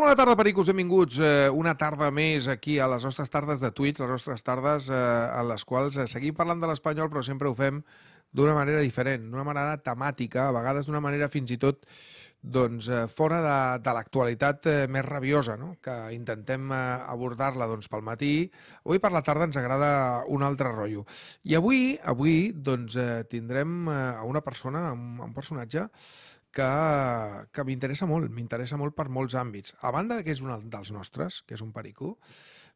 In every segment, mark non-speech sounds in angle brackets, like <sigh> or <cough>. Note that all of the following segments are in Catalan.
Molt bona tarda, pericos, benvinguts eh, una tarda més aquí a les nostres tardes de Twitch, les nostres tardes eh, en les quals eh, seguim parlant de l'espanyol, però sempre ho fem d'una manera diferent, d'una manera temàtica, a vegades d'una manera fins i tot doncs, eh, fora de, de l'actualitat eh, més rabiosa, no? que intentem eh, abordar-la doncs, pel matí. Avui per la tarda ens agrada un altre rotllo. I avui avui doncs, eh, tindrem eh, a eh, una persona, un, un personatge que, que m'interessa molt, m'interessa molt per molts àmbits. A banda que és un dels nostres, que és un pericú,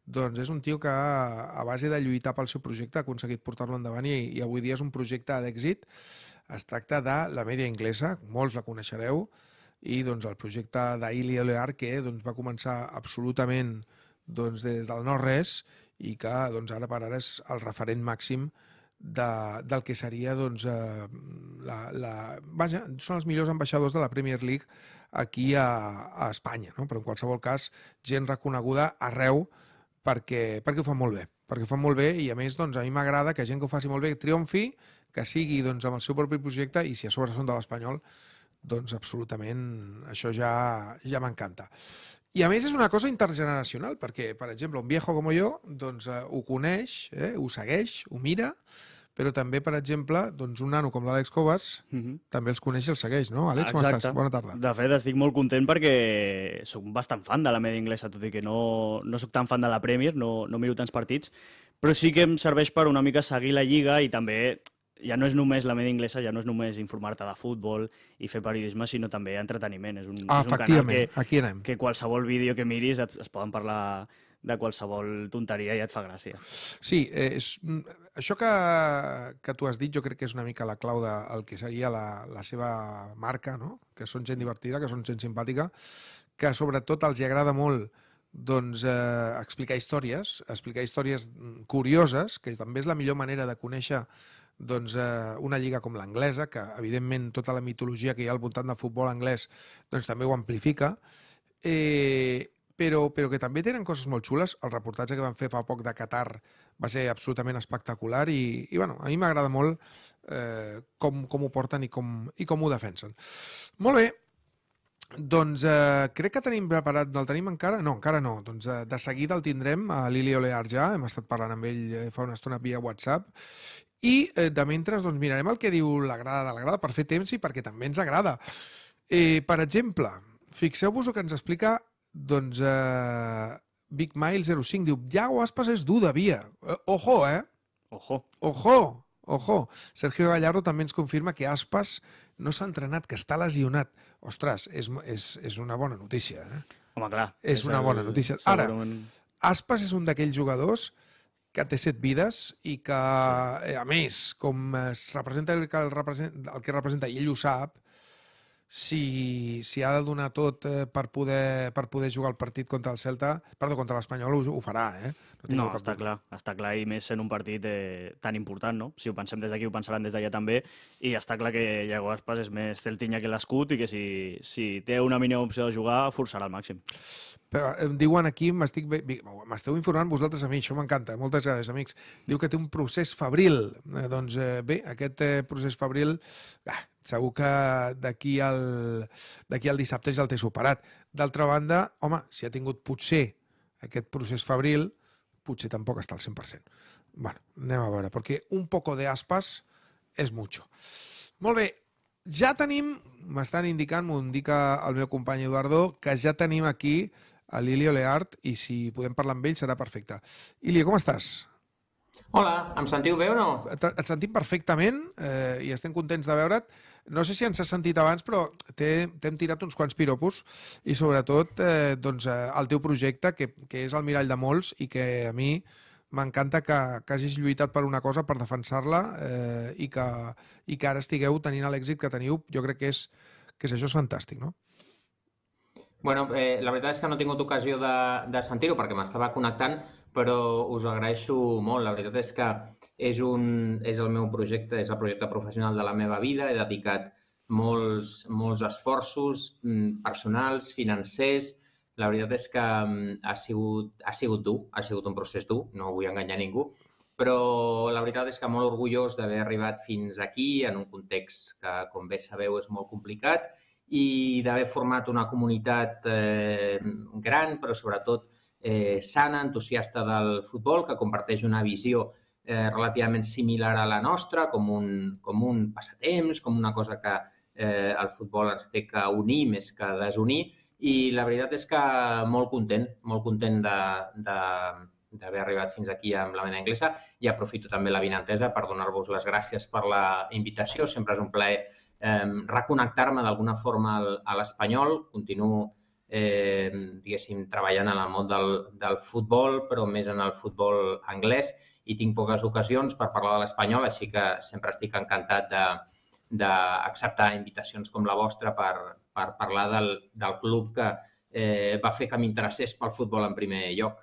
doncs és un tio que a base de lluitar pel seu projecte ha aconseguit portar-lo endavant i, i avui dia és un projecte d'èxit. Es tracta de la mèdia inglesa, molts la coneixereu, i doncs el projecte d'Ili Olear que doncs, va començar absolutament doncs, des del no-res i que doncs, ara per ara és el referent màxim eh, de, del que seria doncs, eh, la, la, vaja, són els millors ambaixadors de la Premier League aquí a, a Espanya, no? però en qualsevol cas gent reconeguda arreu perquè, perquè ho fa molt bé perquè ho fa molt bé i a més doncs, a mi m'agrada que gent que ho faci molt bé triomfi, que sigui doncs, amb el seu propi projecte i si a sobre són de l'Espanyol doncs absolutament això ja, ja m'encanta. I a més és una cosa intergeneracional, perquè, per exemple, un viejo com jo doncs, eh, ho coneix, eh, ho segueix, ho mira, però també, per exemple, doncs un nano com l'Àlex Covas mm -hmm. també els coneix i els segueix, no? Àlex, Exacte. com estàs? Bona tarda. De fet, estic molt content perquè sóc bastant fan de la media inglesa, tot i que no, no sóc tan fan de la Premier, no, no miro tants partits, però sí que em serveix per una mica seguir la Lliga i també ja no és només la media inglesa, ja no és només informar-te de futbol i fer periodisme, sinó també entreteniment. És un, ah, és un canal que, aquí anem. que qualsevol vídeo que miris es poden parlar de qualsevol tonteria i et fa gràcia. Sí, eh, és, mm, això que, que tu has dit jo crec que és una mica la clau del que seria la, la seva marca, no? que són gent divertida, que són gent simpàtica, que sobretot els hi agrada molt doncs, eh, explicar històries, explicar històries mm, curioses, que també és la millor manera de conèixer doncs, eh, una lliga com l'anglesa, que evidentment tota la mitologia que hi ha al voltant del futbol anglès doncs, també ho amplifica, eh, però, però que també tenen coses molt xules. El reportatge que van fer fa poc de Qatar va ser absolutament espectacular i, i bueno, a mi m'agrada molt eh, com, com ho porten i com, i com ho defensen. Molt bé, doncs eh, crec que tenim preparat, no el tenim encara? No, encara no. Doncs eh, de seguida el tindrem a Lili Olear ja, hem estat parlant amb ell eh, fa una estona via WhatsApp, i eh, de mentre doncs, mirarem el que diu l'agrada de l'agrada per fer temps i perquè també ens agrada. Eh, per exemple, fixeu-vos el que ens explica doncs uh, Big Mile 05 diu, ja ho has passat dur de via. Eh, ojo, eh? Ojo. Ojo, ojo. Sergio Gallardo també ens confirma que Aspas no s'ha entrenat, que està lesionat. Ostres, és, és, és una bona notícia. Eh? Home, clar. És, és una el, bona notícia. Ara, segurament... Aspas és un d'aquells jugadors que té set vides i que, sí. Eh, a més, com es representa el que, el, represent, el que representa, i ell ho sap, si, si ha de donar tot eh, per, poder, per poder jugar el partit contra el Celta, perdó, contra l'Espanyol, ho, ho farà, eh? No, no està clar, està clar, i més sent un partit eh, tan important, no? Si ho pensem des d'aquí, ho pensaran des d'allà també, i està clar que Iago Aspas és més celtinya que l'escut i que si, si té una mínima opció de jugar, forçarà al màxim. Però em diuen aquí, m'estic m'esteu informant vosaltres a mi, això m'encanta, moltes gràcies, amics. Diu que té un procés fabril. Eh, doncs eh, bé, aquest eh, procés fabril ah, segur que d'aquí al, al dissabte ja el té superat. D'altra banda, home, si ha tingut potser aquest procés fabril, potser eh, tampoc està al 100%. bueno, anem a veure, perquè un poco de aspas és mucho. Molt bé, ja tenim, m'estan indicant, m'ho indica el meu company Eduardo, que ja tenim aquí a l'Ilio Leart i si podem parlar amb ell serà perfecte. Ilio, com estàs? Hola, em sentiu bé o no? Et, et sentim perfectament eh, i estem contents de veure't no sé si ens has sentit abans, però t'hem tirat uns quants piropos i sobretot eh, doncs, eh, el teu projecte, que, que és el mirall de molts i que a mi m'encanta que, que hagis lluitat per una cosa, per defensar-la eh, i, que, i que ara estigueu tenint l'èxit que teniu. Jo crec que, és, que és, això és fantàstic, no? Bueno, eh, la veritat és que no he tingut ocasió de, de sentir-ho perquè m'estava connectant, però us ho agraeixo molt. La veritat és que és, un, és el meu projecte, és el projecte professional de la meva vida. He dedicat molts, molts esforços mm, personals, financers. La veritat és que mm, ha sigut, ha sigut dur, ha sigut un procés dur, no vull enganyar ningú, però la veritat és que molt orgullós d'haver arribat fins aquí en un context que, com bé sabeu, és molt complicat i d'haver format una comunitat eh, gran, però sobretot eh, sana, entusiasta del futbol, que comparteix una visió eh, relativament similar a la nostra, com un, com un passatemps, com una cosa que eh, el futbol ens té que unir més que desunir i la veritat és que molt content, molt content d'haver arribat fins aquí amb la mena anglesa i aprofito també la vinantesa per donar-vos les gràcies per la invitació. Sempre és un plaer eh, reconnectar-me d'alguna forma al, a l'espanyol. Continuo eh, diguéssim, treballant en el món del, del futbol, però més en el futbol anglès i tinc poques ocasions per parlar de l'espanyol, així que sempre estic encantat d'acceptar invitacions com la vostra per, per parlar del, del club que, eh, va fer que m'interessés pel futbol en primer lloc.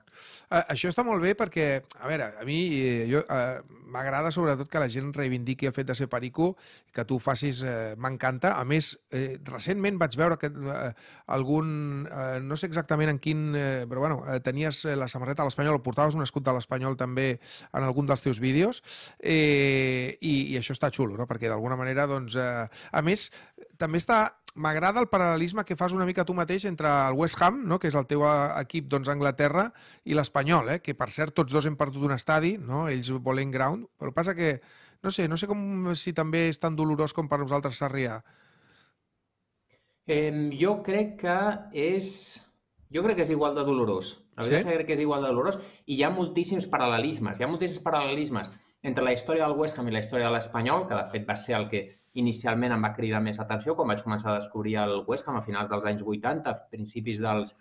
Ah, això està molt bé perquè, a veure, a mi eh, eh, m'agrada sobretot que la gent reivindiqui el fet de ser perico, que tu facis, eh, m'encanta. A més, eh, recentment vaig veure que eh, algun, eh, no sé exactament en quin, eh, però bueno, eh, tenies eh, la samarreta a l'Espanyol, portaves un escut de l'Espanyol també en algun dels teus vídeos, eh, i, i això està xulo, no? perquè d'alguna manera, doncs, eh, a més, també està m'agrada el paral·lelisme que fas una mica tu mateix entre el West Ham, no? que és el teu eh, equip doncs, a Anglaterra, i l'Espanyol, eh? que per cert tots dos hem perdut un estadi, no? ells volen ground, però passa que no sé, no sé com, si també és tan dolorós com per nosaltres Sarrià. Eh, jo crec que és... Jo crec que és igual de dolorós. A vegades sí? crec que és igual de dolorós i hi ha moltíssims paral·lelismes. Hi ha moltíssims paral·lelismes entre la història del West Ham i la història de l'Espanyol, que de fet va ser el que inicialment em va cridar més atenció quan vaig començar a descobrir el West Ham a finals dels anys 80, principis dels,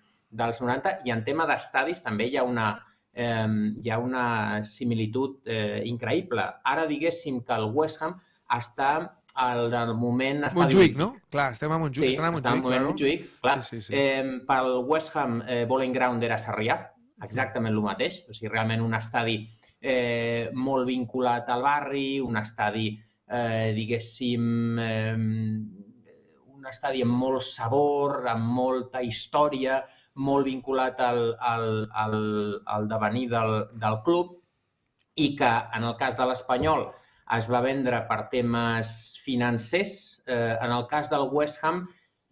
dels 90, i en tema d'estadis també hi ha una, eh, hi ha una similitud eh, increïble. Ara diguéssim que el West Ham està al moment... Estadi... Montjuïc, no? Clar, estem a Montjuïc. Sí, estem a Montjuïc, clar, no? Montjuïc, clar. Sí, sí, sí. Eh, pel West Ham, eh, Bowling Ground era Sarrià, exactament el mateix. O sigui, realment un estadi eh, molt vinculat al barri, un estadi eh, eh, diguéssim, eh, un estadi amb molt sabor, amb molta història, molt vinculat al, al, al, al devenir del, del club i que, en el cas de l'Espanyol, es va vendre per temes financers. Eh, en el cas del West Ham,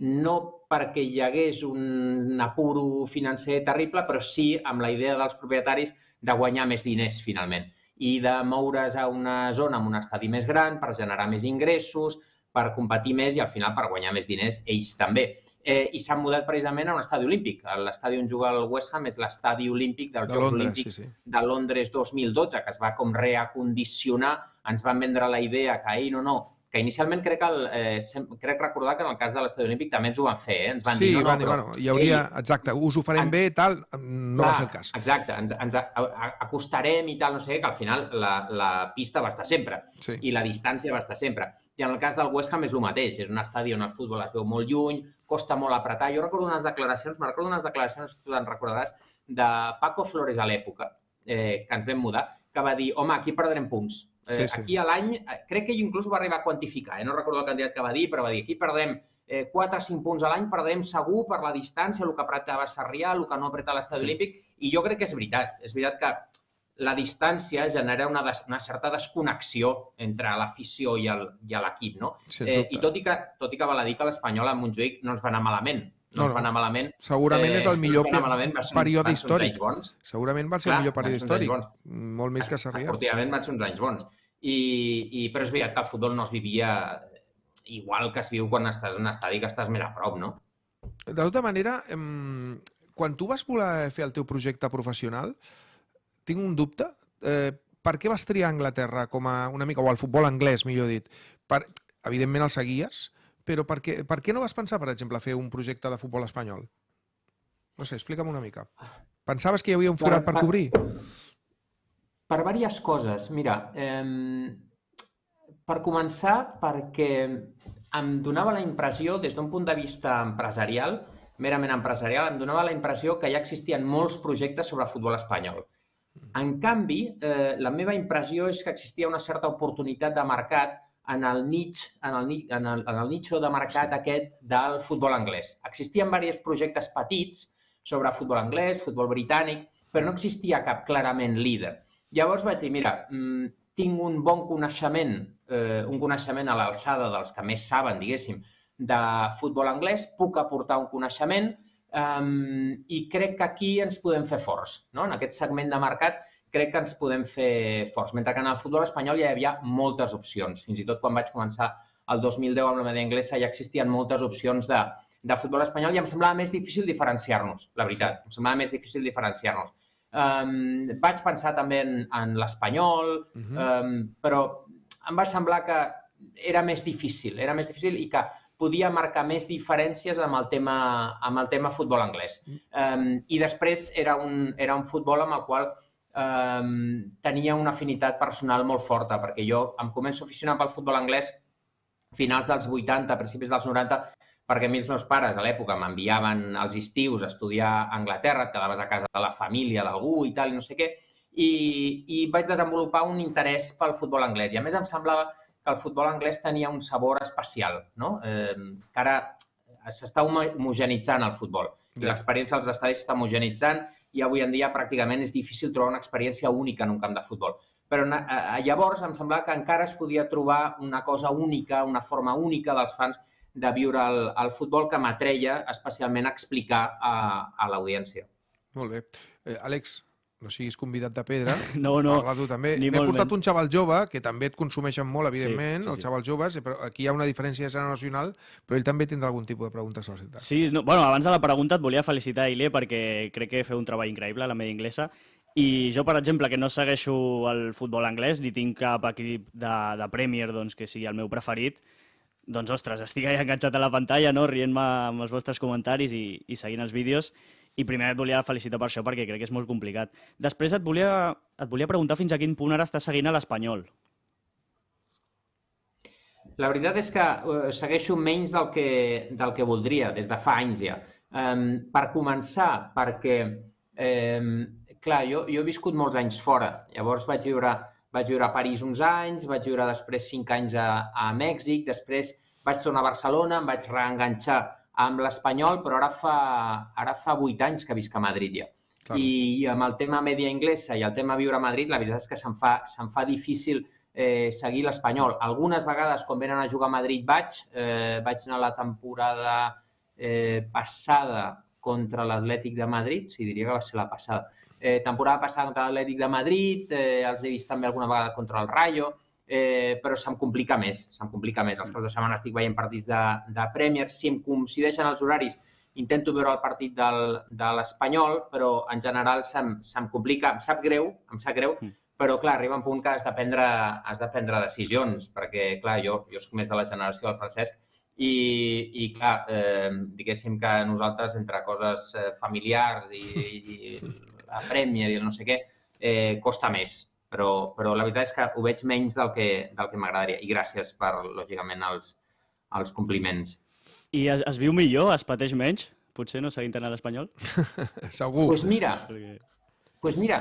no perquè hi hagués un apuro financer terrible, però sí amb la idea dels propietaris de guanyar més diners, finalment i de moure's a una zona amb un estadi més gran per generar més ingressos, per competir més i al final per guanyar més diners ells també. Eh, I s'han mudat precisament a un estadi olímpic. L'estadi on juga el West Ham és l'estadi olímpic dels de Jocs Londres, Olímpics sí, sí. de Londres 2012, que es va com reacondicionar. Ens van vendre la idea que, ei, no, no, que inicialment crec, el, eh, crec recordar que en el cas de l'Estadi Olímpic també ens ho van fer, eh? ens van sí, dir... Sí, no, no, van dir, però... bueno, hi hauria... Ell... Exacte, us ho farem en... bé, tal, no Clar, va ser el cas. Exacte, ens, ens a, a, acostarem i tal, no sé que al final la, la pista va estar sempre sí. i la distància va estar sempre. I en el cas del West Ham és el mateix, és un estadi on el futbol es veu molt lluny, costa molt apretar. Jo recordo unes declaracions, me'n recordo unes declaracions, tu te'n recordaràs, de Paco Flores a l'època, eh, que ens vam mudar, que va dir, home, aquí perdrem punts Eh, sí, sí. Aquí a l'any, eh, crec que inclús ho va arribar a quantificar, eh? no recordo el candidat que va dir, però va dir, aquí perdem eh, 4 o 5 punts a l'any, perdem segur per la distància, el que apretava Sarrià, el que no apretava l'Estat sí. Olímpic, i jo crec que és veritat. És veritat que la distància genera una, des, una certa desconnexió entre l'afició i l'equip, no? Sí, eh, I tot i que, tot i que val a dir que l'Espanyol a Montjuïc no ens va anar malament, no, doncs no, es va anar malament. Segurament eh, és el eh, millor no malament, va ser, període va històric. Bons. Segurament va ser Clar, el millor període històric. Molt més que Sarrià. Esportivament van ser uns anys bons. I, i però és veritat que el futbol no es vivia igual que es viu quan estàs en un estadi que estàs més a prop, no? De tota manera, quan tu vas voler fer el teu projecte professional, tinc un dubte. Eh, per què vas triar Anglaterra com a una mica, o el futbol anglès, millor dit? Per, evidentment el seguies, però per què, per què no vas pensar, per exemple, fer un projecte de futbol espanyol? No sé, explica'm una mica. Pensaves que hi havia un forat per, per, per cobrir? Per diverses coses. Mira, eh, per començar, perquè em donava la impressió, des d'un punt de vista empresarial, merament empresarial, em donava la impressió que ja existien molts projectes sobre futbol espanyol. Mm. En canvi, eh, la meva impressió és que existia una certa oportunitat de mercat en el nich, en el, en el, en el nicho de mercat sí. aquest del futbol anglès. Existien diversos projectes petits sobre futbol anglès, futbol britànic, però no existia cap clarament líder. Llavors vaig dir, mira, mm, tinc un bon coneixement, eh, un coneixement a l'alçada dels que més saben, diguéssim, de futbol anglès, puc aportar un coneixement eh, i crec que aquí ens podem fer forts. No? En aquest segment de mercat crec que ens podem fer forts. Mentre que en el futbol espanyol ja hi havia moltes opcions. Fins i tot quan vaig començar el 2010 amb la media anglesa ja existien moltes opcions de, de futbol espanyol i em semblava més difícil diferenciar-nos, la veritat. Sí. Em semblava més difícil diferenciar-nos. Um, vaig pensar també en, en l'espanyol, uh -huh. um, però em va semblar que era més difícil, era més difícil i que podia marcar més diferències amb el tema, amb el tema futbol anglès. Um, I després era un, era un futbol amb el qual tenia una afinitat personal molt forta, perquè jo em començo a aficionar pel futbol anglès finals dels 80, principis dels 90, perquè a mi els meus pares a l'època m'enviaven als estius a estudiar a Anglaterra, et quedaves a casa de la família d'algú i tal, i no sé què, i, i vaig desenvolupar un interès pel futbol anglès. I a més em semblava que el futbol anglès tenia un sabor especial, no? Eh, que ara s'està homogenitzant el futbol. Yeah. L'experiència als estadis s'està homogenitzant i avui en dia pràcticament és difícil trobar una experiència única en un camp de futbol. Però llavors em semblava que encara es podia trobar una cosa única, una forma única dels fans de viure el, el futbol que m'atreia especialment a explicar a, a l'audiència. Molt bé. Eh, Àlex, no siguis convidat de pedra, <laughs> no, no, parla tu també. M'he portat un xaval jove, que també et consumeixen molt, evidentment, sí, sí, els xavals joves, però aquí hi ha una diferència nacional, però ell també tindrà algun tipus de preguntes sobre la ciutat. Sí, no, bueno, abans de la pregunta et volia felicitar, Ilé, perquè crec que feu un treball increïble a la media inglesa, i jo, per exemple, que no segueixo el futbol anglès, ni tinc cap equip de, de Premier doncs, que sigui el meu preferit, doncs, ostres, estic allà enganxat a la pantalla, no?, rient-me amb els vostres comentaris i, i seguint els vídeos. I primer et volia felicitar per això, perquè crec que és molt complicat. Després et volia, et volia preguntar fins a quin punt ara estàs seguint a l'Espanyol. La veritat és que eh, segueixo menys del que, del que voldria, des de fa anys ja. Um, per començar, perquè, um, clar, jo, jo he viscut molts anys fora. Llavors vaig viure, vaig viure a París uns anys, vaig viure després cinc anys a, a Mèxic, després vaig tornar a Barcelona, em vaig reenganxar amb l'Espanyol, però ara fa, ara fa 8 anys que visc a Madrid ja. I, I amb el tema media inglesa i el tema viure a Madrid, la veritat és que se'm fa, se'm fa difícil eh, seguir l'Espanyol. Algunes vegades, quan venen a jugar a Madrid, vaig. Eh, vaig anar la temporada eh, passada contra l'Atlètic de Madrid, si diria que va ser la passada. Eh, temporada passada contra l'Atlètic de Madrid, eh, els he vist també alguna vegada contra el Rayo eh, però se'm complica més, se'm complica més. Els mm. caps de setmana estic veient partits de, de Premier, si em coincideixen els horaris intento veure el partit del, de l'Espanyol, però en general se'm, se'm complica, em sap greu, em sap greu, mm. però clar, arriba un punt que has de prendre, has de prendre decisions, perquè clar, jo, jo soc més de la generació del Francesc i, i clar, eh, diguéssim que nosaltres entre coses eh, familiars i, i, i <laughs> la Premier i no sé què, eh, costa més, però, però la veritat és que ho veig menys del que, del que m'agradaria. I gràcies per, lògicament, els, els compliments. I es, es viu millor? Es pateix menys? Potser no seguint tant l'espanyol? <laughs> Segur. Doncs pues mira, pues mira,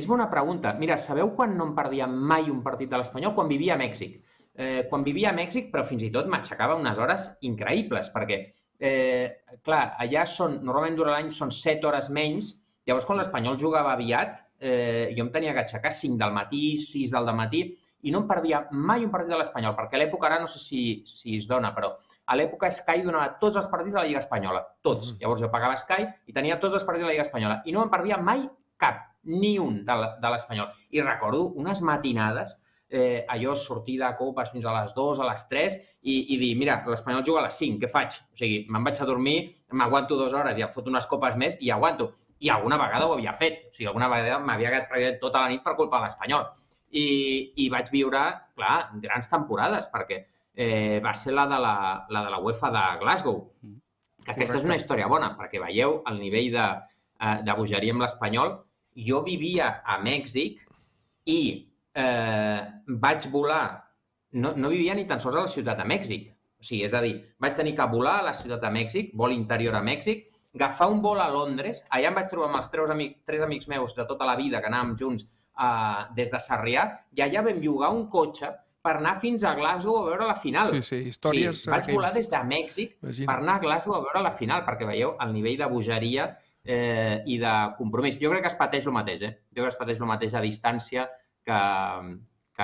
és bona pregunta. Mira, sabeu quan no em perdia mai un partit de l'Espanyol? Quan vivia a Mèxic. Eh, quan vivia a Mèxic, però fins i tot m'aixecava unes hores increïbles, perquè, eh, clar, allà són, normalment durant l'any són 7 hores menys, llavors quan l'Espanyol jugava aviat, eh, jo em tenia que aixecar 5 del matí, 6 del matí, i no em perdia mai un partit de l'Espanyol, perquè a l'època ara no sé si, si es dona, però a l'època Sky donava tots els partits de la Lliga Espanyola, tots. Mm. Llavors jo pagava Sky i tenia tots els partits de la Lliga Espanyola i no em perdia mai cap, ni un de l'Espanyol. I recordo unes matinades, eh, allò sortir de copes fins a les 2, a les 3 i, i dir, mira, l'Espanyol juga a les 5, què faig? O sigui, me'n vaig a dormir, m'aguanto dues hores i em foto unes copes més i aguanto i alguna vegada ho havia fet. O sigui, alguna vegada m'havia quedat perdent tota la nit per culpa de l'Espanyol. I, I vaig viure, clar, grans temporades, perquè eh, va ser la de la, la de la UEFA de Glasgow. Mm. Que aquesta és una història bona, perquè veieu el nivell de, eh, de bogeria amb l'Espanyol. Jo vivia a Mèxic i eh, vaig volar... No, no vivia ni tan sols a la ciutat de Mèxic. O sigui, és a dir, vaig tenir que volar a la ciutat de Mèxic, vol interior a Mèxic, agafar un vol a Londres, allà em vaig trobar amb els tres, amic, tres amics meus de tota la vida que anàvem junts eh, des de Sarrià, i allà vam llogar un cotxe per anar fins a Glasgow a veure la final. Sí, sí, històries... Sí, vaig volar des de Mèxic Imagina. per anar a Glasgow a veure la final, perquè veieu el nivell de bogeria eh, i de compromís. Jo crec que es pateix el mateix, eh? Jo crec que es pateix el mateix a distància que,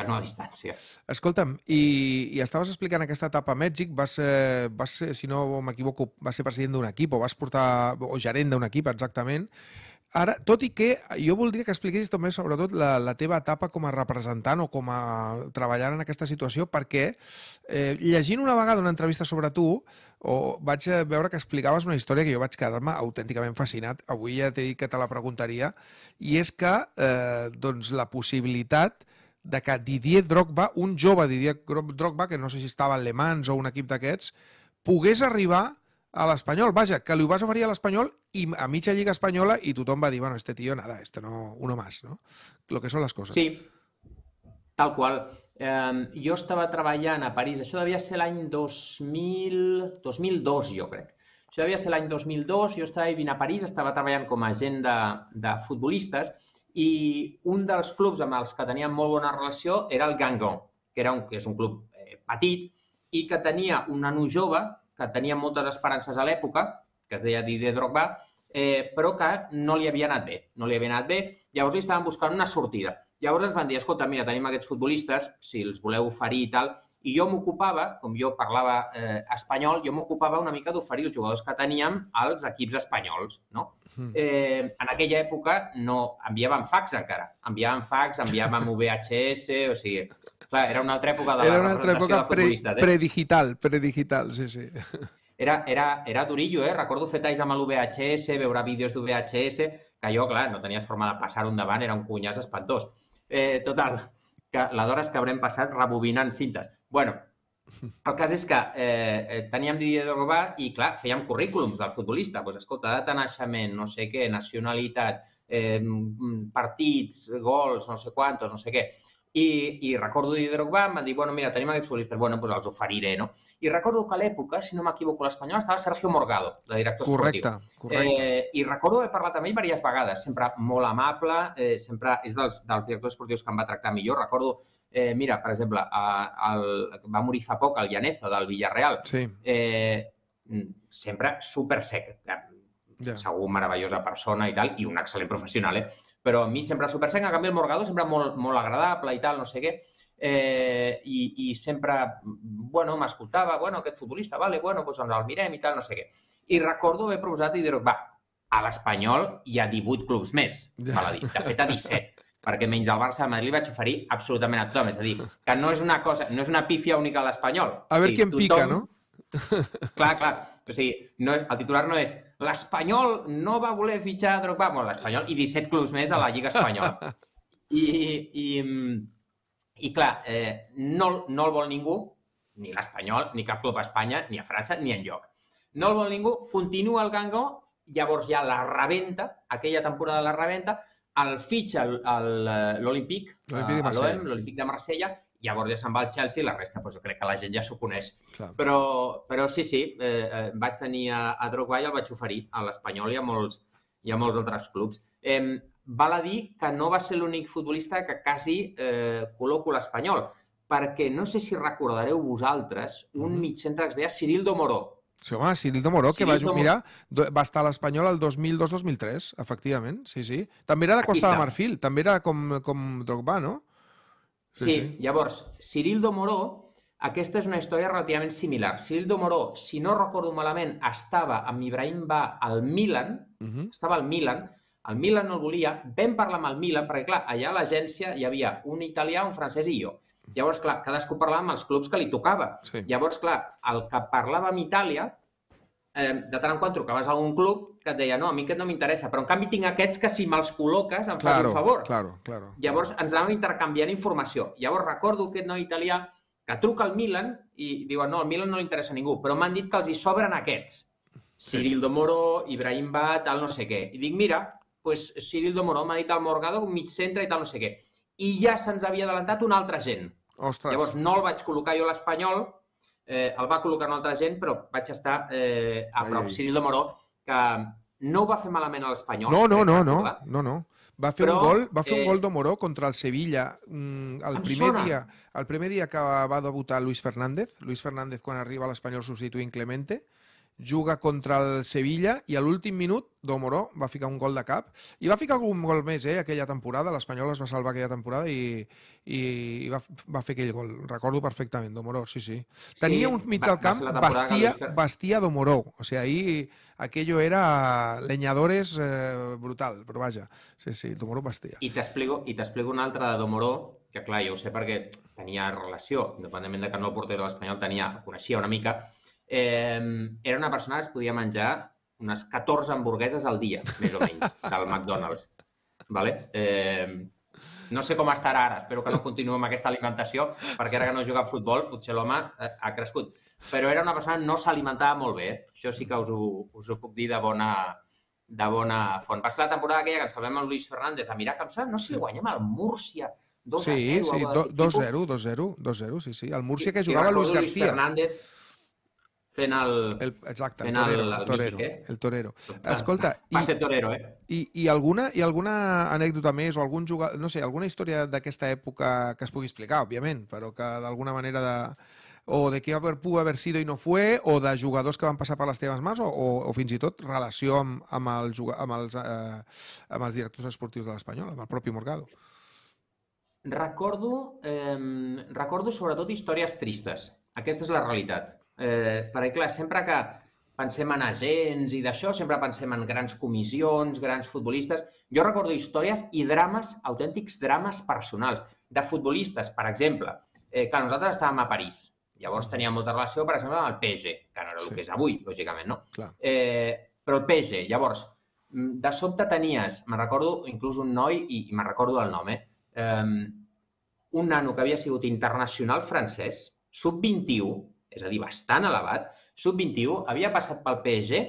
que no a distància. Escolta'm, i, eh. i estaves explicant aquesta etapa a Mèxic, vas ser, vas ser si no m'equivoco, vas ser president d'un equip o vas portar, o gerent d'un equip, exactament. Ara, tot i que jo voldria que expliquessis també, sobretot, la, la teva etapa com a representant o com a treballar en aquesta situació, perquè eh, llegint una vegada una entrevista sobre tu, o vaig veure que explicaves una història que jo vaig quedar-me autènticament fascinat. Avui ja t'he dit que te la preguntaria. I és que eh, doncs, la possibilitat de que Didier Drogba, un jove Didier Drogba, que no sé si estava Le Mans o un equip d'aquests, pogués arribar a l'Espanyol. Vaja, que li ho vas oferir a l'Espanyol i a mitja lliga espanyola i tothom va dir, bueno, este tío nada, este no, uno más, ¿no? Lo que son las cosas. Sí, tal qual. Eh, jo estava treballant a París, això devia ser l'any 2000, 2002, jo crec. Això devia ser l'any 2002, jo estava vivint a París, estava treballant com a agent de, de futbolistes i un dels clubs amb els que teníem molt bona relació era el Gangon, que, era un, que és un club eh, petit i que tenia un nano jove que tenia moltes esperances a l'època, que es deia Didier Drogba, eh, però que no li havia anat bé. No li havia anat bé, llavors li estaven buscant una sortida. Llavors ens van dir, escolta, mira, tenim aquests futbolistes, si els voleu oferir i tal, i jo m'ocupava, com jo parlava eh, espanyol, jo m'ocupava una mica d'oferir els jugadors que teníem als equips espanyols, no? Hmm. Eh, en aquella època no enviàvem fax encara. Enviàvem fax, enviàvem VHS, o sigui, clar, era una altra època de la era una altra època pre, eh? predigital, predigital, sí, sí. <laughs> Era, era, era durillo, eh? Recordo fer talls amb l'UVHS, veure vídeos d'VHS, que jo, clar, no tenies forma de passar un davant, era un cunyàs espantós. Eh, total, que la d'hores que haurem passat rebobinant cintes. bueno, el cas és que eh, eh teníem Didier Drogba i, clar, fèiem currículums del futbolista. Doncs, pues, escolta, data naixement, no sé què, nacionalitat, eh, partits, gols, no sé quantos, no sé què. I, i recordo dir Drogba, em va dir, bueno, mira, tenim aquests futbolistes, bueno, doncs els oferiré, no? I recordo que a l'època, si no m'equivoco, l'Espanyol estava Sergio Morgado, de director correcte, esportiu. Correcte, correcte. eh, I recordo haver parlat amb ell diverses vegades, sempre molt amable, eh, sempre és dels, dels directors esportius que em va tractar millor. Recordo, eh, mira, per exemple, a, el, va morir fa poc el Llanezo del Villarreal. Sí. Eh, sempre super sec, eh, ja. segur meravellosa persona i tal, i un excel·lent professional, eh? però a mi sempre super Supersenc, a canvi el Morgado sempre molt, molt agradable i tal, no sé què, eh, i, i sempre, bueno, m'escoltava, bueno, aquest futbolista, vale, bueno, doncs pues el mirem i tal, no sé què. I recordo haver proposat i dir va, a l'Espanyol hi ha 18 clubs més, val a dir, de fet a 17, perquè menys el Barça de Madrid vaig oferir absolutament a tothom, és a dir, que no és una cosa, no és una pífia única a l'Espanyol. A veure sí, qui em tothom... pica, no? Clar, clar. O sigui, no és, el titular no és l'Espanyol no va voler fitxar Drogba, bueno, l'Espanyol i 17 clubs més a la Lliga Espanyola. <laughs> I, i, i clar, eh, no, no el vol ningú, ni l'Espanyol, ni cap club a Espanya, ni a França, ni en lloc. No el vol ningú, continua el Gangó, llavors ja la rebenta, aquella temporada de la rebenta, el fitxa l'Olimpíc, eh, l'Olimpíc de Marsella, llavors ja se'n va al Chelsea i la resta, doncs, jo crec que la gent ja s'ho coneix. Però, però sí, sí, eh, eh, vaig tenir a, a Drogba i el vaig oferir a l'Espanyol i, a molts, i a molts altres clubs. Eh, val a dir que no va ser l'únic futbolista que quasi eh, col·loco l'Espanyol, perquè no sé si recordareu vosaltres un mm mig centre que es deia Cirildo Moró. Sí, home, Cirildo Moró, que Cirildo va jugar, mira, va estar a l'Espanyol el 2002-2003, efectivament, sí, sí. També era de Costa de Marfil, també era com, com Drogba, no? Sí, sí, sí. llavors, Cirildo Moró, aquesta és una història relativament similar. Cirildo Moró, si no recordo malament, estava amb Ibrahim Ba al Milan, uh mhm. -huh. estava al Milan, el Milan no el volia, vam parlar amb el Milan, perquè clar, allà a l'agència hi havia un italià, un francès i jo. Llavors, clar, cadascú parlava amb els clubs que li tocava. Sí. Llavors, clar, el que parlava amb Itàlia eh, de tant en quant trucaves a algun club que et deia, no, a mi aquest no m'interessa, però en canvi tinc aquests que si me'ls col·loques em claro, fas un favor. Claro, claro, Llavors claro. ens anàvem intercanviant informació. Llavors recordo aquest noi italià que truca al Milan i diuen, no, al Milan no li interessa a ningú, però m'han dit que els hi sobren aquests. Sí. Cirildo Moro, Ibrahim Bat, tal no sé què. I dic, mira, pues Cirildo Moro m'ha dit al Morgado un mig centre i tal no sé què. I ja se'ns havia adelantat una altra gent. Ostres. Llavors no el vaig col·locar jo a l'Espanyol, eh, el va col·locar una altra gent, però vaig estar eh, a ai, prop. Ai. Cirilo Moró, que no va fer malament a l'Espanyol. No, no, eh, no, no, no, no. Va fer però, un gol, va fer eh... un gol d'Omoró contra el Sevilla mm, el primer sona. dia, el primer dia que va debutar Luis Fernández, Luis Fernández quan arriba a l'Espanyol substituint Clemente, juga contra el Sevilla i a l'últim minut Domoró va ficar un gol de cap i va ficar algun gol més eh, aquella temporada, l'Espanyol es va salvar aquella temporada i, i va, va fer aquell gol, recordo perfectament, Domoró, sí, sí. Tenia sí, un mig del camp, vestia, vestia Domoró, o sigui, ahir aquello era lenyadores eh, brutal, però vaja, sí, sí, Domoró vestia. I t'explico una altra de Domoró, que clar, jo ho sé perquè tenia relació, independentment de que no el porter de l'Espanyol tenia, coneixia una mica, eh, era una persona que es podia menjar unes 14 hamburgueses al dia, més o menys, del McDonald's. Vale? Eh, no sé com estarà ara, espero que no continuï amb aquesta alimentació, perquè ara que no juga a futbol potser l'home eh, ha crescut. Però era una persona que no s'alimentava molt bé, eh? això sí que us ho, us ho puc dir de bona, de bona font. Va ser la temporada aquella que ens salvem amb Luis Fernández a mirar, que em no sé si guanyem el Múrcia 2 sí, a 0. Sí, sí, 2-0, 2-0, 2-0, sí, sí. El Múrcia que jugava sí, Luis García. Luis Fernández, fent el... el exacte, fent el torero. El, el, torero, mític, eh? el torero. Ah, Escolta... Va i, ser torero, eh? I, i, alguna, I alguna anècdota més o algun jugador... No sé, alguna història d'aquesta època que es pugui explicar, òbviament, però que d'alguna manera de o de què haver, pudo haver sido i no fue, o de jugadors que van passar per les teves mans, o, o, o fins i tot relació amb, amb, el, amb, els, eh, amb els directors esportius de l'Espanyol, amb el propi Morgado. Recordo, eh, recordo sobretot històries tristes. Aquesta és la realitat. Eh, perquè, clar, sempre que pensem en agents i d'això, sempre pensem en grans comissions, grans futbolistes. Jo recordo històries i drames, autèntics drames personals, de futbolistes, per exemple. Eh, que nosaltres estàvem a París, llavors tenia molta relació, per exemple, amb el PSG, que no era sí. el que és avui, lògicament, no? Eh, però el PSG, llavors, mm, de sobte tenies, me'n recordo inclús un noi, i, i me'n recordo el nom, eh? eh? un nano que havia sigut internacional francès, sub-21, és a dir, bastant elevat, sub-21, havia passat pel PSG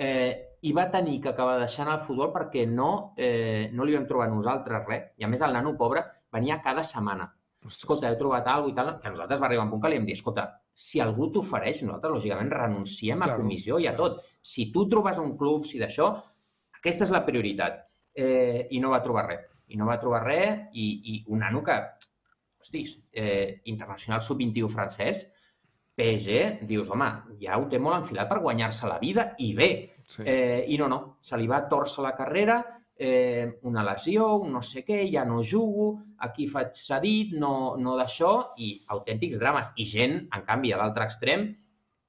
eh, i va tenir que acabar deixant el futbol perquè no, eh, no li vam trobar nosaltres res. I a més el nano pobre venia cada setmana. Ostres. Escolta, he trobat alguna i tal, que nosaltres va arribar a un punt que li vam dir, escolta, si algú t'ofereix, nosaltres lògicament renunciem clar, a comissió i a tot. Si tu trobes un club, si d'això, aquesta és la prioritat. Eh, I no va trobar res. I no va trobar res i, i un nano que, hostis, eh, internacional sub-21 francès, PSG, dius, home, ja ho té molt enfilat per guanyar-se la vida, i bé. Sí. Eh, I no, no, se li va tòrcer la carrera, eh, una lesió, un no sé què, ja no jugo, aquí faig cedit, no, no d'això, i autèntics drames. I gent, en canvi, a l'altre extrem,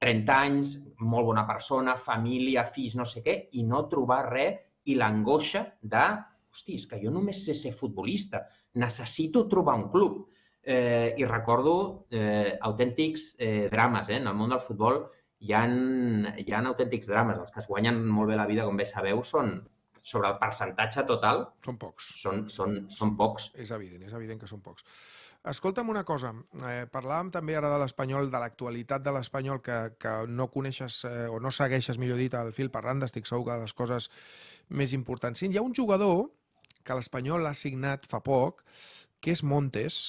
30 anys, molt bona persona, família, fills, no sé què, i no trobar res, i l'angoixa de, hosti, és que jo només sé ser futbolista, necessito trobar un club eh, i recordo eh, autèntics eh, drames. Eh? En el món del futbol hi ha, hi ha autèntics drames. Els que es guanyen molt bé la vida, com bé sabeu, són sobre el percentatge total... Són pocs. Són, són, són pocs. És evident, és evident que són pocs. Escolta'm una cosa, eh, parlàvem també ara de l'Espanyol, de l'actualitat de l'Espanyol, que, que no coneixes eh, o no segueixes, millor dit, el fil parlant, estic segur que de les coses més importants. Sí, hi ha un jugador que l'Espanyol ha signat fa poc, que és Montes,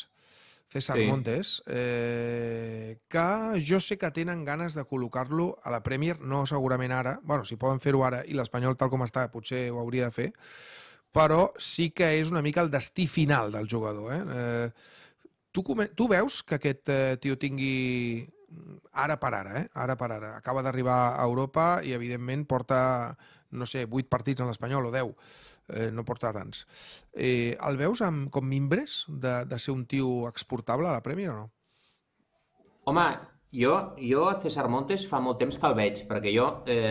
César sí. Montes, eh, que jo sé que tenen ganes de col·locar-lo a la Premier, no segurament ara, bueno, si poden fer-ho ara, i l'Espanyol tal com està potser ho hauria de fer, però sí que és una mica el destí final del jugador. Eh? Eh, tu, tu veus que aquest eh, tio tingui ara per ara, eh? ara per ara. Acaba d'arribar a Europa i, evidentment, porta, no sé, 8 partits en l'Espanyol o 10 eh, no porta tants. Eh, el veus amb, com mimbres de, de ser un tio exportable a la Premier o no? Home, jo, jo César Montes fa molt temps que el veig, perquè jo eh,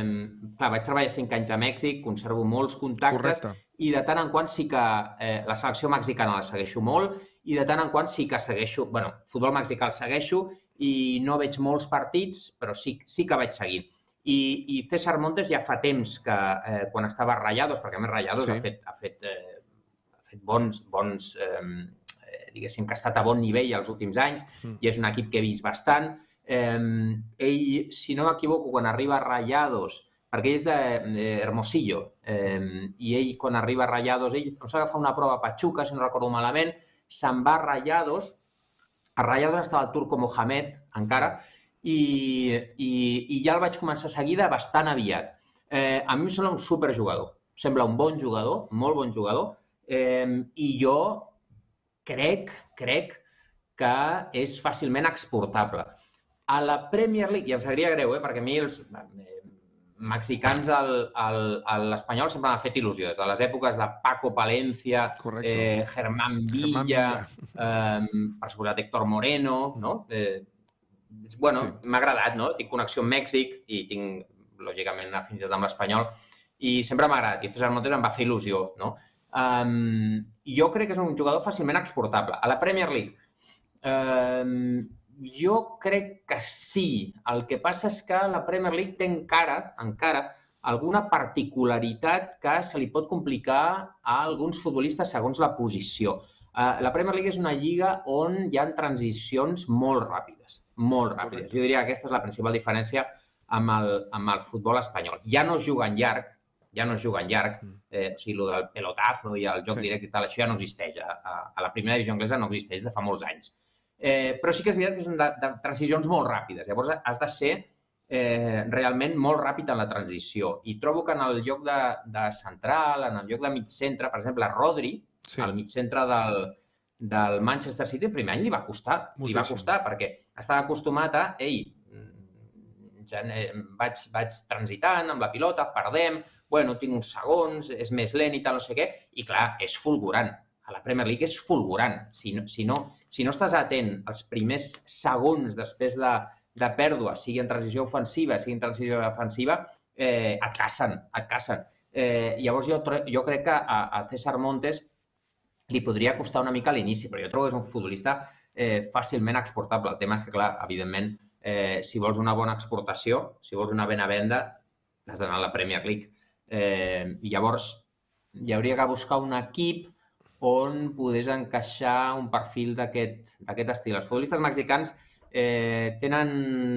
clar, vaig treballar 5 anys a Mèxic, conservo molts contactes Correcte. i de tant en quant sí que eh, la selecció mexicana la segueixo molt i de tant en quant sí que segueixo, bueno, futbol mexicà el segueixo i no veig molts partits, però sí, sí que vaig seguint. I, i César Montes ja fa temps que, eh, quan estava a Rayados, perquè a més Rayados sí. ha fet, ha fet, eh, ha fet bons, bons eh, eh diguéssim, que ha estat a bon nivell els últims anys mm. i és un equip que he vist bastant. Eh, ell, si no m'equivoco, quan arriba a Rayados, perquè ell és de eh, Hermosillo, eh, i ell quan arriba a Rayados, ell no s'ha agafat una prova a Pachuca, si no recordo malament, se'n va a Rayados, a Rayados estava el turco Mohamed, encara, mm i, i, i ja el vaig començar a bastant aviat. Eh, a mi em sembla un superjugador, sembla un bon jugador, molt bon jugador, eh, i jo crec, crec que és fàcilment exportable. A la Premier League, i em sabria greu, eh, perquè a mi els eh, mexicans al, al, a l'Espanyol sempre m'ha fet il·lusió, des de les èpoques de Paco Palencia, eh, Germán Villa, Germán Villa. Eh, per suposat Héctor Moreno, no? eh, bueno, sí. m'ha agradat, no? Tinc connexió amb Mèxic i tinc, lògicament, afinitat amb l'espanyol i sempre m'ha agradat. I César Montes em va fer il·lusió, no? Um, jo crec que és un jugador fàcilment exportable. A la Premier League, um, jo crec que sí. El que passa és que la Premier League té encara, encara, alguna particularitat que se li pot complicar a alguns futbolistes segons la posició. Uh, la Premier League és una lliga on hi ha transicions molt ràpides molt ràpides. Jo diria que aquesta és la principal diferència amb el, amb el futbol espanyol. Ja no es juga en llarg, ja no es juga en llarg, mm. eh, o sigui, el del pelotazo i el joc sí. directe i tal, això ja no existeix. A, a, a la primera divisió anglesa no existeix de fa molts anys. Eh, però sí que és veritat que són de, de transicions molt ràpides. Llavors, has de ser eh, realment molt ràpid en la transició. I trobo que en el lloc de, de central, en el lloc de mig centre, per exemple, Rodri, sí. el mig centre del, del Manchester City el primer any li va costar. Moltíssim. Li va costar perquè estava acostumat a, ei, mm, ja eh, vaig, vaig transitant amb la pilota, perdem, bueno, tinc uns segons, és més lent i tal, no sé què, i clar, és fulgurant. A la Premier League és fulgurant. Si no, si no, si no estàs atent els primers segons després de, de pèrdua, sigui en transició ofensiva, sigui en transició defensiva, eh, et cacen, et cacen. Eh, llavors jo, jo crec que a, a César Montes li podria costar una mica a l'inici, però jo trobo que és un futbolista eh, fàcilment exportable. El tema és que, clar, evidentment, eh, si vols una bona exportació, si vols una bona venda, has d'anar a la Premier League. Eh, i llavors, hi hauria que buscar un equip on podés encaixar un perfil d'aquest estil. Els futbolistes mexicans eh, tenen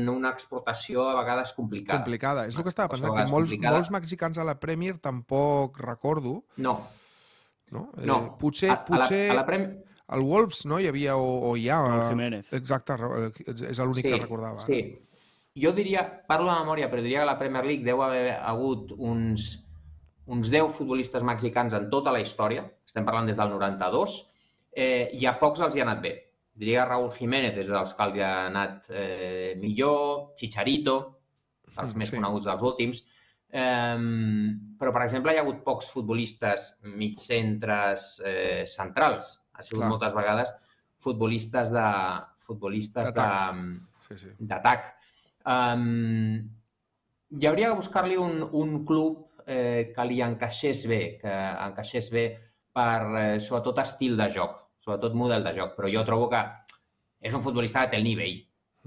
una exportació a vegades complicada. Complicada. És el que estava pensant, que molts, molts mexicans a la Premier tampoc recordo. No, no? No. Eh, potser, a, potser... A la, a la prem... El Wolves, no? Hi havia o, o hi ha... El eh, Jiménez. Exacte, eh, és l'únic sí, que recordava. Sí. Jo diria, parlo de memòria, però diria que la Premier League deu haver hagut uns, uns 10 futbolistes mexicans en tota la història, estem parlant des del 92, eh, i a pocs els hi ha anat bé. Diria Raúl Jiménez és dels que els ha anat eh, millor, Chicharito, els mm, més sí. coneguts dels últims, però, per exemple, hi ha hagut pocs futbolistes mig centres eh, centrals. Ha sigut Clar. moltes vegades futbolistes de futbolistes d'atac. Sí, sí. Um, hi hauria que buscar-li un, un club eh, que li encaixés bé, que encaixés bé per, eh, sobretot, estil de joc, sobretot model de joc. Però sí. jo trobo que és un futbolista que té el nivell,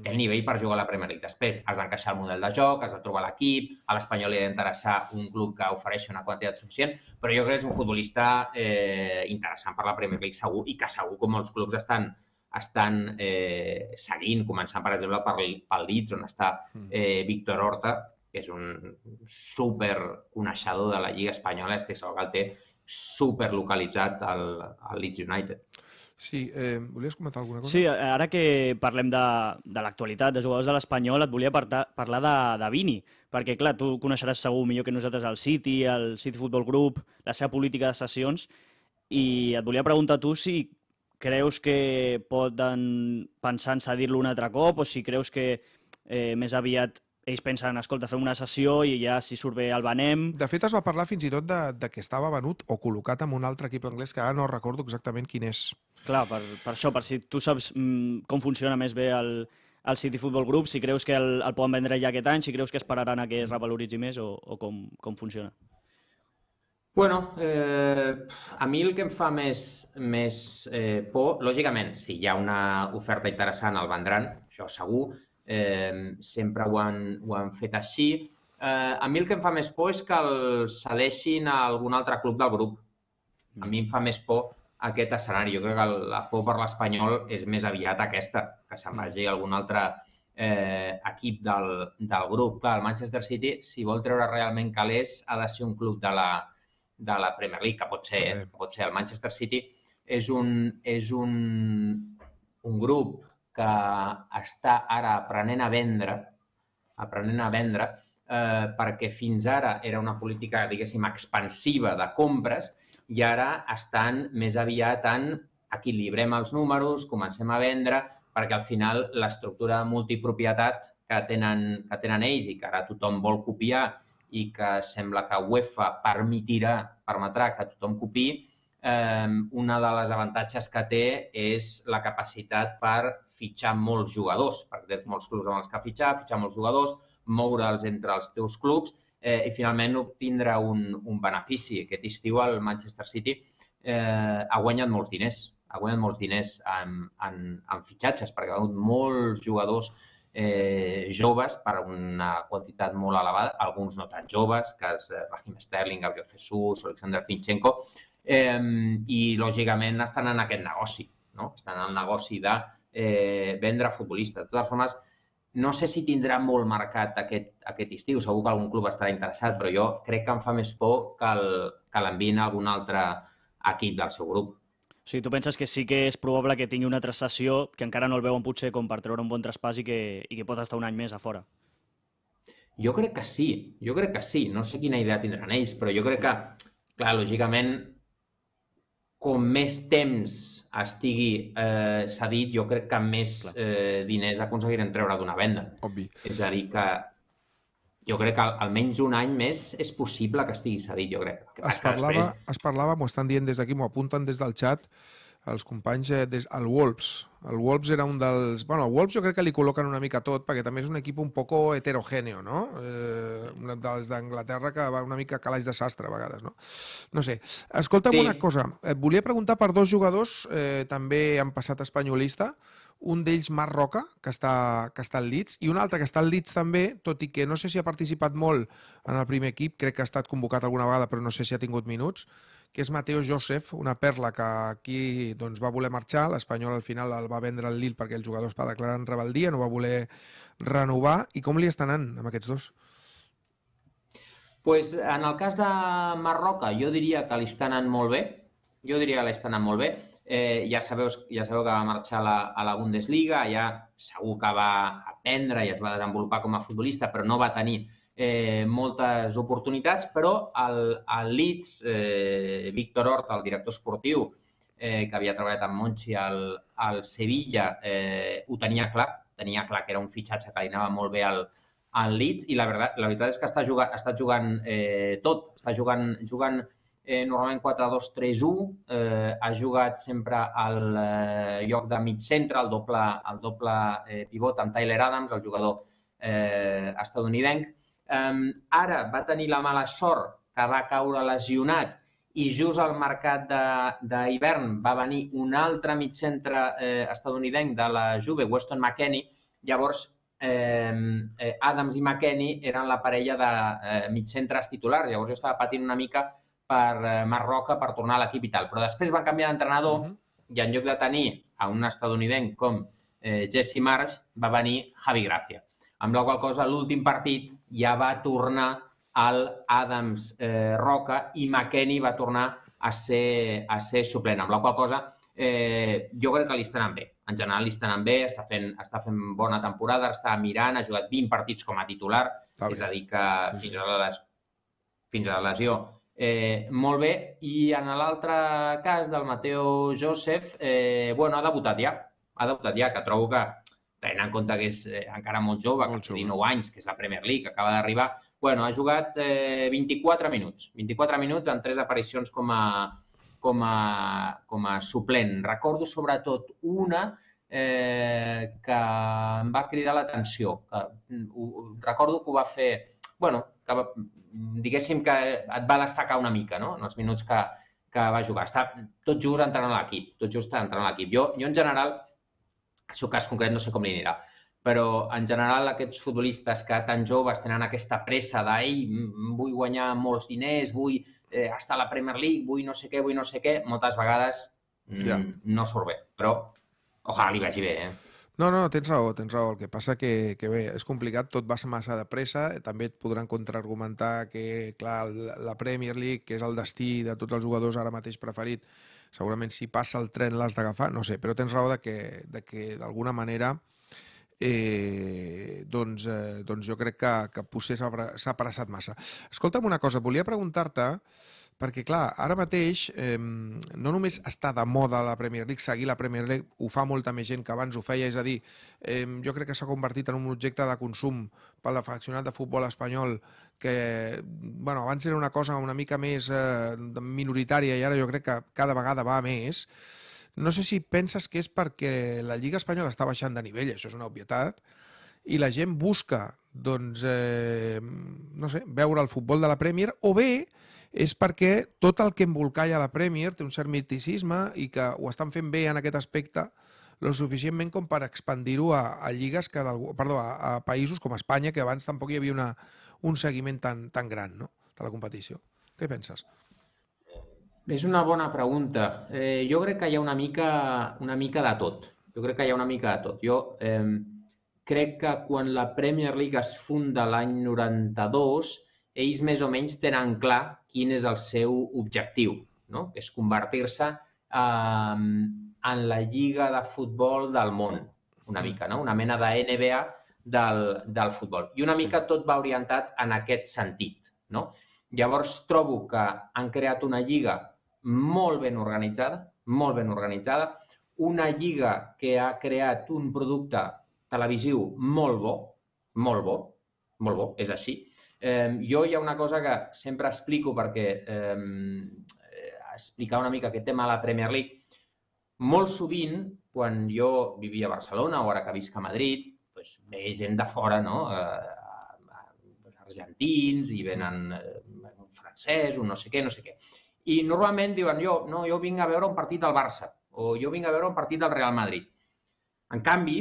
el nivell per jugar a la Premier League. Després has d'encaixar el model de joc, has de trobar l'equip, a l'Espanyol li ha d'interessar un club que ofereixi una quantitat suficient, però jo crec que és un futbolista eh, interessant per la Premier League segur i que segur com molts clubs estan estan eh, seguint, començant, per exemple, per, pel Leeds, on està mm. eh, Víctor Horta, que és un super coneixedor de la Lliga Espanyola, estic segur que el té super localitzat al, al Leeds United. Sí, eh, volies comentar alguna cosa? Sí, ara que parlem de, de l'actualitat, de jugadors de l'Espanyol, et volia parta, parlar de, de Vini, perquè, clar, tu coneixeràs segur millor que nosaltres el City, el City Football Group, la seva política de sessions, i et volia preguntar tu si creus que poden pensar en cedir-lo un altre cop o si creus que eh, més aviat ells pensen, escolta, fem una sessió i ja si surt bé el venem... De fet, es va parlar fins i tot de, de que estava venut o col·locat amb un altre equip anglès que ara no recordo exactament quin és. Clar, per, per això, per si tu saps mm, com funciona més bé el, el City Football Group, si creus que el, el poden vendre ja aquest any, si creus que esperaran a que es revaloritzi més o, o com, com funciona? Bueno, eh, a mi el que em fa més, més eh, por, lògicament, si hi ha una oferta interessant el vendran, això segur, eh, sempre ho han, ho han fet així. Eh, a mi el que em fa més por és que el cedeixin a algun altre club del grup. A mi em fa més por aquest escenari. Jo crec que la por per l'Espanyol és més aviat aquesta, que se'n mm. vagi algun altre eh, equip del, del grup. Clar, el Manchester City, si vol treure realment calés, ha de ser un club de la, de la Premier League, que pot ser, eh? pot ser. El Manchester City és un, és un, un grup que està ara aprenent a vendre, aprenent a vendre, eh, perquè fins ara era una política, diguéssim, expansiva de compres, i ara estan més aviat en equilibrem els números, comencem a vendre, perquè al final l'estructura de multipropietat que tenen, que tenen ells i que ara tothom vol copiar i que sembla que UEFA permetirà, permetrà que tothom copi, eh, una de les avantatges que té és la capacitat per fitxar molts jugadors, perquè tens molts clubs amb els que fitxar, fitxar molts jugadors, moure'ls entre els teus clubs eh, i finalment obtindre un, un benefici. Aquest estiu el Manchester City eh, ha guanyat molts diners, ha guanyat molts diners en, en, en fitxatges, perquè ha hagut molts jugadors eh, joves per una quantitat molt elevada, alguns no tan joves, que és eh, Raheem Sterling, Gabriel Jesús, Alexander Finchenko, eh, i lògicament estan en aquest negoci, no? estan en el negoci de eh, vendre futbolistes. De totes formes, no sé si tindrà molt marcat aquest, aquest estiu, segur que algun club estarà interessat, però jo crec que em fa més por que, l'enviïn a algun altre equip del seu grup. O sigui, tu penses que sí que és probable que tingui una sessió que encara no el veuen potser com per treure un bon traspàs i que, i que pot estar un any més a fora? Jo crec que sí, jo crec que sí. No sé quina idea tindran ells, però jo crec que, clar, lògicament, com més temps estigui eh, cedit, jo crec que més eh, diners aconseguirem treure d'una venda. Obvi. És a dir, que jo crec que almenys un any més és possible que estigui cedit, jo crec. Es parlava, després... es parlava m'ho estan dient des d'aquí, m'ho apunten des del chat, els companys eh, des, al Wolves, el Wolves era un dels... Bueno, al Wolves jo crec que li col·loquen una mica tot, perquè també és un equip un poco heterogèneo, no? Eh, un dels d'Anglaterra que va una mica calaix de sastre a vegades, no? No sé. Escolta'm sí. una cosa. Et volia preguntar per dos jugadors, eh, també han passat espanyolista, un d'ells Marc Roca, que està, que està al Leeds, i un altre que està al Leeds també, tot i que no sé si ha participat molt en el primer equip, crec que ha estat convocat alguna vegada, però no sé si ha tingut minuts, que és Mateo Josef, una perla que aquí doncs, va voler marxar, l'Espanyol al final el va vendre al Lille perquè el jugador es va declarar en rebeldia, no va voler renovar, i com li estan anant amb aquests dos? Pues en el cas de Marroca, jo diria que li estan anant molt bé. Jo diria que li estan anant molt bé. Eh, ja, sabeu, ja sabeu que va marxar a la, a la Bundesliga, ja segur que va aprendre i es va desenvolupar com a futbolista, però no va tenir eh, moltes oportunitats, però el, el Leeds, eh, Víctor Horta, el director esportiu, eh, que havia treballat amb Monchi al, al Sevilla, eh, ho tenia clar, tenia clar que era un fitxatge que li anava molt bé al, al Leeds i la, veritat, la veritat és que està jugant, està jugant eh, tot, està jugant, jugant eh, normalment 4-2-3-1, eh, ha jugat sempre al eh, lloc de mig centre, al doble, al doble eh, pivot amb Tyler Adams, el jugador eh, estadounidense, Eh, ara va tenir la mala sort que va caure lesionat i just al mercat d'hivern va venir un altre mig centre eh, estadounidenc de la Juve, Weston McKennie. Llavors, eh, Adams i McKennie eren la parella de eh, mig centres titulars. Llavors, jo estava patint una mica per eh, Marroca per tornar a l'equip i tal. Però després van canviar d'entrenador uh mhm. -huh. i en lloc de tenir a un estadounidenc com eh, Jesse Marsh, va venir Javi Gracia amb la qual cosa l'últim partit ja va tornar al Adams eh, Roca i McKenny va tornar a ser, a ser suplent, amb la qual cosa eh, jo crec que li anant bé. En general li anant bé, està fent, està fent bona temporada, està mirant, ha jugat 20 partits com a titular, està és a dir que sí, sí. fins a la, les... fins a la lesió Eh, molt bé, i en l'altre cas del Mateo Joseph, eh, bueno, ha debutat ja, ha debutat ja, que trobo que tenint en compte que és eh, encara molt jove, molt que té 19 anys, que és la Premier League, que acaba d'arribar, bueno, ha jugat eh, 24 minuts, 24 minuts en tres aparicions com a, com a, com a suplent. Recordo sobretot una eh, que em va cridar l'atenció. Mm, recordo que ho va fer, bueno, que va, mm, diguéssim que et va destacar una mica, no?, en els minuts que, que va jugar. Està tot just entrant a l'equip, tot just entrant a l'equip. Jo, jo, en general, el seu cas concret no sé com li anirà, però en general aquests futbolistes que tan joves tenen aquesta pressa d'ell, vull guanyar molts diners, vull eh, estar a la Premier League, vull no sé què, vull no sé què, moltes vegades yeah. Mm, no surt bé, però ojalà li vagi bé, eh? No, no, tens raó, tens raó. El que passa que, que bé, és complicat, tot va massa de pressa. També et podran contraargumentar que, clar, la Premier League, que és el destí de tots els jugadors ara mateix preferit, segurament si passa el tren l'has d'agafar, no sé, però tens raó de que, de que d'alguna manera eh, doncs, eh, doncs jo crec que, que potser s'ha apressat massa. Escolta'm una cosa, volia preguntar-te perquè clar, ara mateix eh, no només està de moda la Premier League, seguir la Premier League ho fa molta més gent que abans ho feia, és a dir, eh, jo crec que s'ha convertit en un objecte de consum per l'afeccionat de futbol espanyol que, bueno, abans era una cosa una mica més eh, minoritària i ara jo crec que cada vegada va més. No sé si penses que és perquè la Lliga Espanyola està baixant de nivell, això és una obvietat, i la gent busca, doncs, eh, no sé, veure el futbol de la Premier, o bé és perquè tot el que embolcalla la Premier té un cert miticisme i que ho estan fent bé en aquest aspecte lo suficientment com per expandir-ho a, a lligues que perdó, a, a països com Espanya, que abans tampoc hi havia una, un seguiment tan, tan gran no? de la competició. Què penses? És una bona pregunta. Eh, jo crec que hi ha una mica, una mica de tot. Jo crec que hi ha una mica de tot. Jo eh, crec que quan la Premier League es funda l'any 92, ells més o menys tenen clar quin és el seu objectiu, no? que és convertir-se eh, en la lliga de futbol del món, una mica, no? una mena de NBA del, del futbol. I una sí. mica tot va orientat en aquest sentit. No? Llavors trobo que han creat una lliga molt ben organitzada, molt ben organitzada, una lliga que ha creat un producte televisiu molt bo, molt bo, molt bo, és així, Eh, jo hi ha una cosa que sempre explico perquè eh, explicar una mica aquest tema de la Premier League. Molt sovint, quan jo vivia a Barcelona o ara que visc a Madrid, doncs ve gent de fora, no? Eh, eh, argentins i venen eh, un francès, un no sé què, no sé què. I normalment diuen, jo, no, jo vinc a veure un partit del Barça o jo vinc a veure un partit del Real Madrid. En canvi,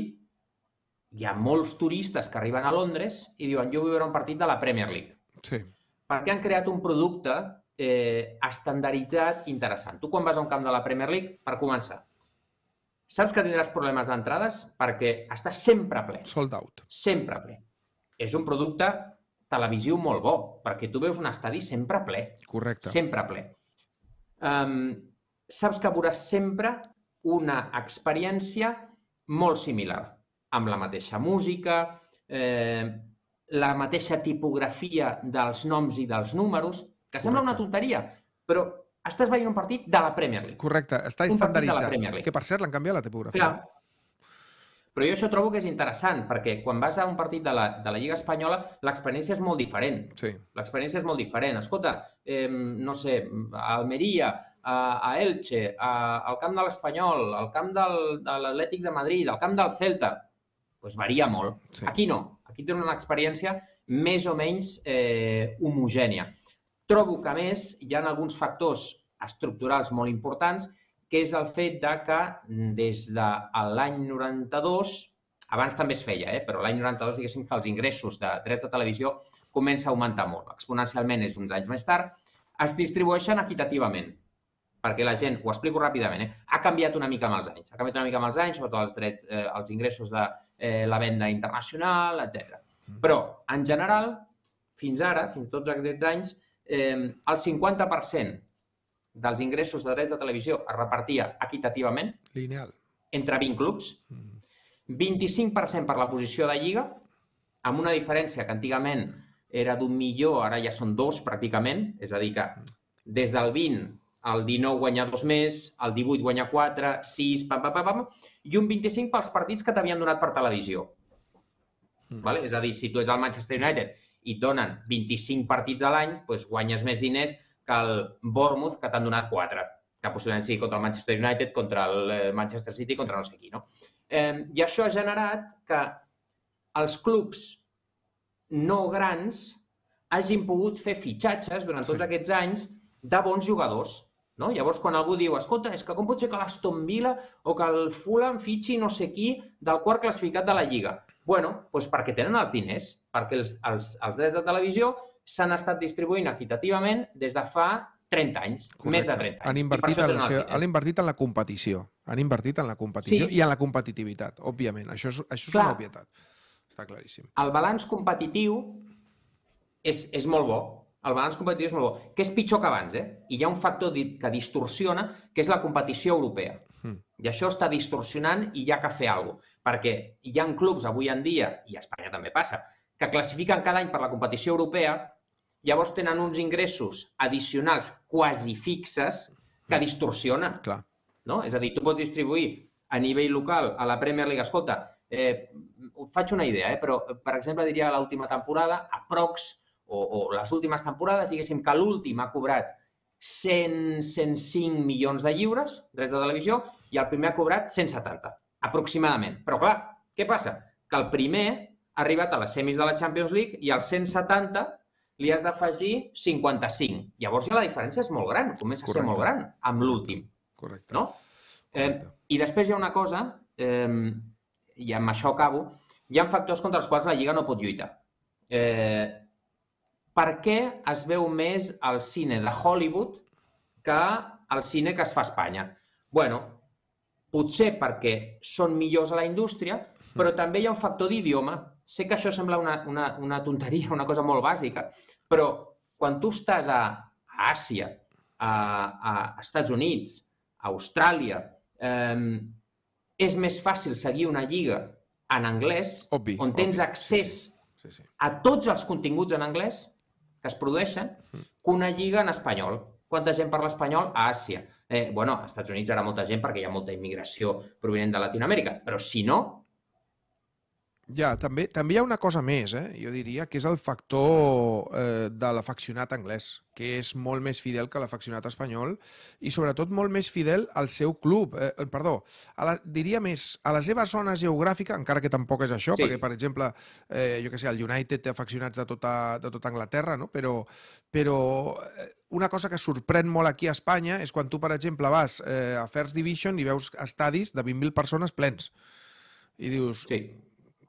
hi ha molts turistes que arriben a Londres i diuen jo vull veure un partit de la Premier League. Sí. Perquè han creat un producte eh, estandarditzat interessant. Tu quan vas a un camp de la Premier League, per començar, saps que tindràs problemes d'entrades perquè està sempre ple. Sold out. Sempre ple. És un producte televisiu molt bo, perquè tu veus un estadi sempre ple. Correcte. Sempre ple. Um, saps que veuràs sempre una experiència molt similar amb la mateixa música, eh, la mateixa tipografia dels noms i dels números, que sembla una tonteria, però estàs veient un partit de la Premier League. Correcte, està estandarditzat. Que per cert l'han canviat la tipografia. Clar. Però jo això trobo que és interessant, perquè quan vas a un partit de la, de la Lliga Espanyola, l'experiència és molt diferent. Sí. L'experiència és molt diferent. Escolta, eh, no sé, a Almeria, a, a Elche, a, al camp de l'Espanyol, al camp del, de l'Atlètic de Madrid, al camp del Celta, pues varia molt. Sí. Aquí no, aquí tenen una experiència més o menys eh, homogènia. Trobo que, a més, hi ha alguns factors estructurals molt importants, que és el fet de que mm, des de l'any 92, abans també es feia, eh? però l'any 92 diguéssim que els ingressos de drets de televisió comença a augmentar molt. Exponencialment és uns anys més tard. Es distribueixen equitativament, perquè la gent, ho explico ràpidament, eh? ha canviat una mica amb els anys. Ha canviat una mica amb els anys, sobretot els drets, eh, els ingressos de, eh, la venda internacional, etc. Mm. Però, en general, fins ara, fins tots aquests anys, eh, el 50% dels ingressos de drets de televisió es repartia equitativament Lineal. entre 20 clubs, 25% mm. per la posició de Lliga, amb una diferència que antigament era d'un milió, ara ja són dos pràcticament, és a dir que mm. des del 20 al 19 guanya dos més, al 18 guanya 4, 6, pam, pam, pam, pam, i un 25 pels partits que t'havien donat per televisió. Mm. Vale? És a dir, si tu ets al Manchester United i et donen 25 partits a l'any, doncs guanyes més diners que el Bournemouth, que t'han donat 4, que possiblement sigui contra el Manchester United, contra el eh, Manchester City, contra no sé qui, no? Eh, I això ha generat que els clubs no grans hagin pogut fer fitxatges durant sí. tots aquests anys de bons jugadors. No? Llavors, quan algú diu, escolta, és que com pot ser que l'Aston Villa o que el Fulham fitxi no sé qui del quart classificat de la Lliga? Bueno, doncs perquè tenen els diners, perquè els, els, els drets de televisió s'han estat distribuint equitativament des de fa 30 anys, Correcte. més de 30 anys. Han invertit, en la, han invertit en la competició, han invertit en la competició sí. i en la competitivitat, òbviament. Això és, això és Clar. una obvietat. Està claríssim. El balanç competitiu és, és molt bo, el balanç competitiu és molt bo, que és pitjor que abans, eh? I hi ha un factor dit que distorsiona, que és la competició europea. Mm. I això està distorsionant i hi ha que fer alguna cosa, perquè hi ha clubs avui en dia, i a Espanya també passa, que classifiquen cada any per la competició europea, llavors tenen uns ingressos addicionals quasi fixes que hmm. distorsionen. Mm. Clar. No? És a dir, tu pots distribuir a nivell local, a la Premier League, escolta, eh, faig una idea, eh, però, per exemple, diria l'última temporada, a Prox o, o les últimes temporades, diguéssim que l'últim ha cobrat 100, 105 milions de lliures, drets de televisió, i el primer ha cobrat 170, aproximadament. Però clar, què passa? Que el primer ha arribat a les semis de la Champions League i als 170 li has d'afegir 55. Llavors ja la diferència és molt gran, comença Correcte. a ser molt gran amb l'últim. Correcte. No? Eh, Correcte. Eh, I després hi ha una cosa, eh, i amb això acabo, hi ha factors contra els quals la Lliga no pot lluitar. Eh, per què es veu més el cine de Hollywood que el cine que es fa a Espanya? bueno, potser perquè són millors a la indústria, però també hi ha un factor d'idioma. Sé que això sembla una, una, una tonteria, una cosa molt bàsica, però quan tu estàs a, a Àsia, a, a Estats Units, a Austràlia, eh, és més fàcil seguir una lliga en anglès, obvi, on tens obvi. accés sí, sí. Sí, sí. a tots els continguts en anglès, que es produeixen que una lliga en espanyol. Quanta gent parla espanyol a Àsia? Eh, bueno, als Estats Units ara molta gent perquè hi ha molta immigració provinent de Latinoamèrica, però si no, ja, també, també hi ha una cosa més, eh? jo diria, que és el factor eh, de l'afeccionat anglès, que és molt més fidel que l'afeccionat espanyol i sobretot molt més fidel al seu club, eh, eh, perdó, a la, diria més, a la seva zona geogràfica, encara que tampoc és això, sí. perquè, per exemple, eh, jo que sé, el United té afeccionats de tota, de tota Anglaterra, no? però, però eh, una cosa que sorprèn molt aquí a Espanya és quan tu, per exemple, vas eh, a First Division i veus estadis de 20.000 persones plens. I dius, sí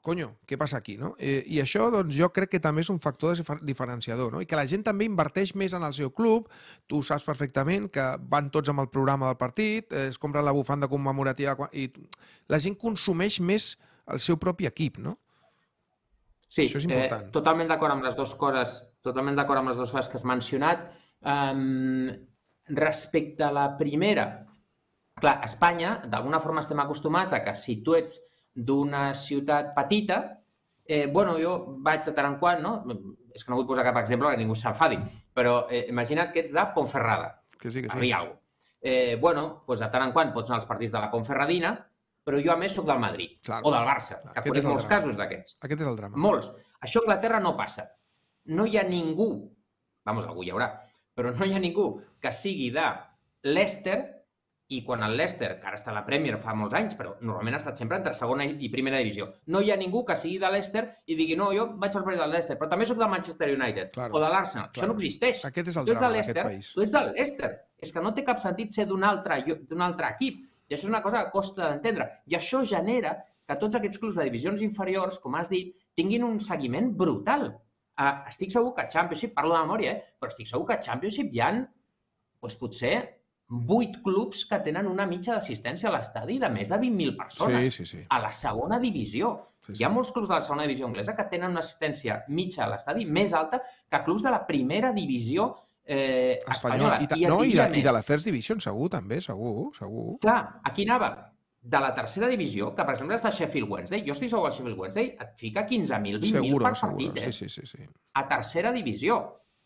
coño, què passa aquí? No? Eh, I això doncs, jo crec que també és un factor diferenciador no? i que la gent també inverteix més en el seu club. Tu saps perfectament que van tots amb el programa del partit, eh, es compra la bufanda commemorativa i la gent consumeix més el seu propi equip, no? Sí, això és eh, important. Eh, totalment d'acord amb les dues coses, totalment d'acord amb les dues coses que has mencionat. Um, respecte a la primera, clar, a Espanya, d'alguna forma estem acostumats a que si tu ets d'una ciutat petita, eh, bueno, jo vaig de tant en quant, no? És que no vull posar cap exemple que ningú s'enfadi, però eh, imagina't que ets de Ponferrada, que sí, que sí. a Rialgo. Eh, bueno, doncs de tant en quant pots anar als partits de la Ponferradina, però jo a més sóc del Madrid clar, o del Barça, Clar. que coneix molts drama. casos d'aquests. Aquest és el drama. Molts. Això a Anglaterra no passa. No hi ha ningú, vamos, algú hi haurà, però no hi ha ningú que sigui de Leicester i quan el Leicester, que ara està a la Premier fa molts anys, però normalment ha estat sempre entre segona i primera divisió, no hi ha ningú que sigui de Leicester i digui, no, jo vaig al partit del Leicester, però també sóc del Manchester United claro, o de l'Arsenal. Claro. Això no existeix. Aquest és el tu drama d'aquest país. Tu ets del Leicester. És que no té cap sentit ser d'un altre, altre equip. I això és una cosa que costa d'entendre. I això genera que tots aquests clubs de divisions inferiors, com has dit, tinguin un seguiment brutal. Uh, estic segur que a Championship, parlo de memòria, eh? però estic segur que a Championship hi ha, doncs potser, vuit clubs que tenen una mitja d'assistència a l'estadi de més de 20.000 persones. Sí, sí, sí. A la segona divisió. Sí, sí. Hi ha molts clubs de la segona divisió anglesa que tenen una assistència mitja a l'estadi més alta que clubs de la primera divisió eh, espanyola. espanyola. I, ta, I, no, i, de, I de la First Division segur, també, segur, segur. Clar, aquí anava de la tercera divisió, que per exemple està Sheffield Wednesday, jo estic segur que Sheffield Wednesday et fica 15.000, 20.000 per seguro. partit. Eh? Sí, sí, sí, sí. A tercera divisió,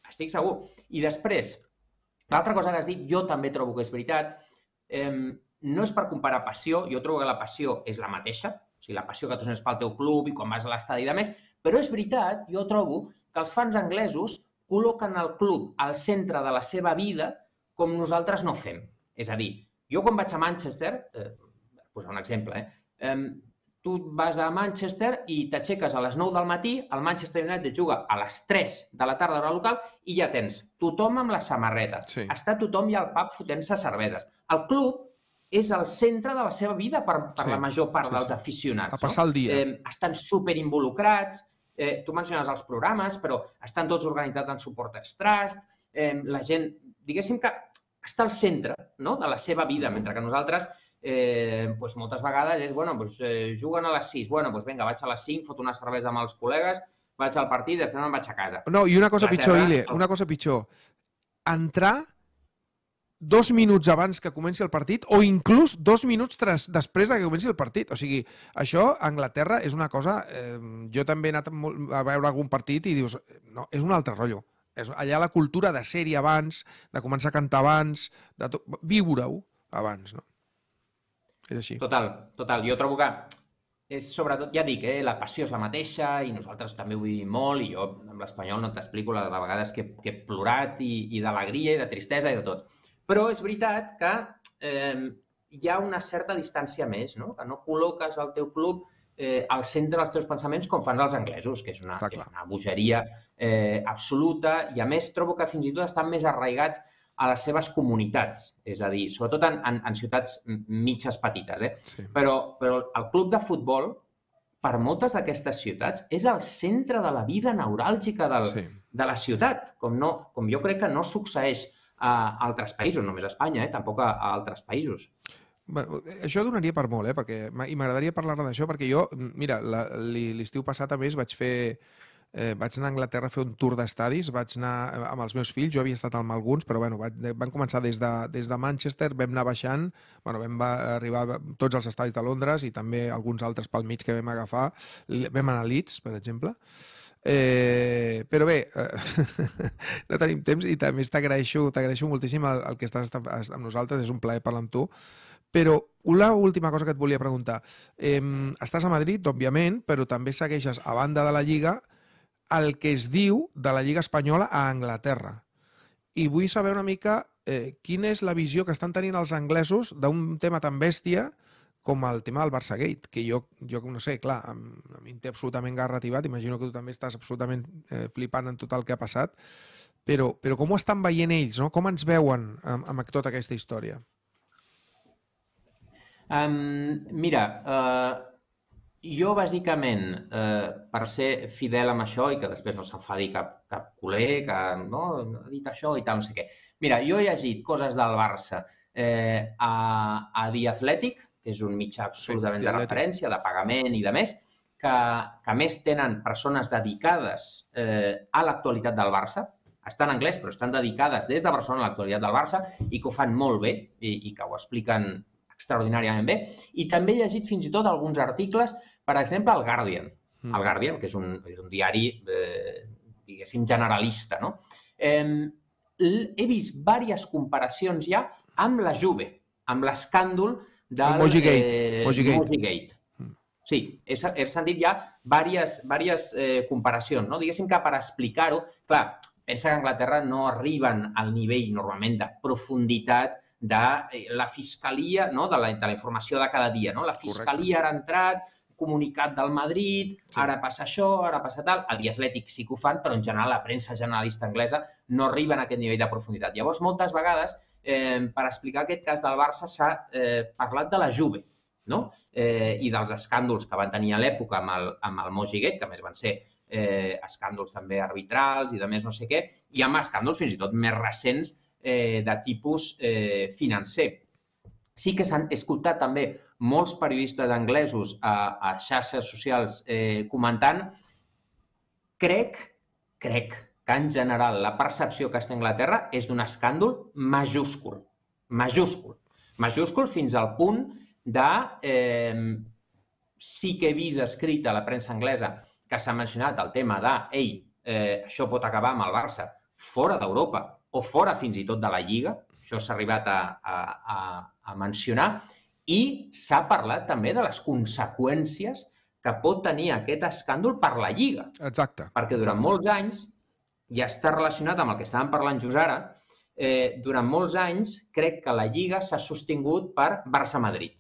estic segur. I després, L'altra cosa que has dit, jo també trobo que és veritat, eh, no és per comparar passió, jo trobo que la passió és la mateixa, o sigui, la passió que tu tens pel teu club i quan vas a l'estadi i de més, però és veritat, jo trobo que els fans anglesos col·loquen el club al centre de la seva vida com nosaltres no fem. És a dir, jo quan vaig a Manchester, eh, posar un exemple, eh, eh tu vas a Manchester i t'aixeques a les 9 del matí, el Manchester United juga a les 3 de la tarda a l'hora local i ja tens tothom amb la samarreta. Sí. Està tothom ja al pub fotent-se cerveses. El club és el centre de la seva vida per, per sí, la major part sí, dels sí. aficionats. A passar el dia. No? Eh, estan super involucrats, eh, tu menciones els programes, però estan tots organitzats en Supporters Trust, eh, la gent, diguéssim que està al centre no? de la seva vida, mm. mentre que nosaltres eh, doncs moltes vegades és, bueno, doncs, eh, juguen a les 6, bueno, doncs vinga, vaig a les 5, foto una cervesa amb els col·legues, vaig al partit, després me'n vaig a casa. No, i una cosa la pitjor, terra... Ile, una cosa pitjor. Entrar dos minuts abans que comenci el partit o inclús dos minuts tres, després de que comenci el partit. O sigui, això a Anglaterra és una cosa... Eh, jo també he anat a veure algun partit i dius... No, és un altre rotllo. És, allà la cultura de ser-hi abans, de començar a cantar abans, de to... viure-ho abans, no? És així. Total, total. Jo trobo que és sobretot, ja dic, eh, la passió és la mateixa i nosaltres també ho vivim molt i jo amb l'espanyol no t'explico la de vegades que, que he plorat i, i d'alegria i de tristesa i de tot. Però és veritat que eh, hi ha una certa distància més, no? que no col·loques el teu club eh, al centre dels teus pensaments com fan els anglesos, que és una, és una bogeria eh, absoluta i a més trobo que fins i tot estan més arraigats a les seves comunitats, és a dir, sobretot en, en, en ciutats mitges petites. Eh? Sí. Però, però el club de futbol, per moltes d'aquestes ciutats, és el centre de la vida neuràlgica del, sí. de la ciutat, com, no, com jo crec que no succeeix a altres països, només a Espanya, eh? tampoc a, a altres països. Bueno, això donaria per molt, eh? Perquè, I m'agradaria parlar ne d'això, perquè jo, mira, l'estiu passat a més vaig fer eh, vaig anar a Anglaterra a fer un tour d'estadis, vaig anar eh, amb els meus fills, jo havia estat amb alguns, però bueno, vaig, van començar des de, des de Manchester, vam anar baixant, bueno, vam arribar a tots els estadis de Londres i també alguns altres pel mig que vam agafar, vam anar a Leeds, per exemple, Eh, però bé, eh, <laughs> no tenim temps i també t'agraeixo moltíssim el, el que estàs amb nosaltres, és un plaer parlar amb tu. Però una última cosa que et volia preguntar. Eh, estàs a Madrid, òbviament, però també segueixes, a banda de la Lliga, el que es diu de la Lliga Espanyola a Anglaterra. I vull saber una mica eh, quina és la visió que estan tenint els anglesos d'un tema tan bèstia com el tema del Gate, que jo, jo no sé, clar, a mi em té absolutament garrativat, imagino que tu també estàs absolutament eh, flipant en tot el que ha passat, però, però com ho estan veient ells, no? com ens veuen amb, amb tota aquesta història? Um, mira, uh, jo, bàsicament, eh, per ser fidel amb això i que després no s'enfadi cap, cap culer, que no, no ha dit això i tal, no sé què. Mira, jo he llegit coses del Barça eh, a, a The Athletic, que és un mitjà absolutament sí, de referència, de pagament i de més, que, que a més tenen persones dedicades eh, a l'actualitat del Barça, estan en anglès, però estan dedicades des de Barcelona a l'actualitat del Barça i que ho fan molt bé i, i que ho expliquen extraordinàriament bé. I també he llegit fins i tot alguns articles per exemple, el Guardian. Mm. El Guardian, que és un, és un diari, eh, diguéssim, generalista, no? Eh, he vist diverses comparacions ja amb la Juve, amb l'escàndol del... El Mojigate. Eh, Mojigate. Mojigate. Hmm. Sí, he dit ja diverses, diverses eh, comparacions, no? Diguéssim que per explicar-ho, clar, pensa que a Anglaterra no arriben al nivell normalment de profunditat de eh, la fiscalia, no? de, la, de la informació de cada dia. No? La fiscalia Correcte. ara ha entrat comunicat del Madrid, sí. ara passa això, ara passa tal. El dia atlètic sí que ho fan, però en general la premsa generalista anglesa no arriba a aquest nivell de profunditat. Llavors, moltes vegades, eh, per explicar aquest cas del Barça, s'ha eh, parlat de la Juve, no? eh, i dels escàndols que van tenir a l'època amb el, amb el Mojiguet, que més van ser eh, escàndols també arbitrals i de més no sé què, i amb escàndols fins i tot més recents eh, de tipus eh, financer. Sí que s'han escoltat també molts periodistes anglesos a, a xarxes socials eh, comentant, crec, crec que en general la percepció que està a Anglaterra és d'un escàndol majúscul, majúscul, majúscul fins al punt de... Eh, sí que he vist escrit a la premsa anglesa que s'ha mencionat el tema de ei, eh, això pot acabar amb el Barça fora d'Europa o fora fins i tot de la Lliga, això s'ha arribat a, a, a, a mencionar, i s'ha parlat també de les conseqüències que pot tenir aquest escàndol per la Lliga. Exacte. Perquè durant exacte. molts anys, i ja està relacionat amb el que estàvem parlant just ara, eh, durant molts anys crec que la Lliga s'ha sostingut per Barça-Madrid.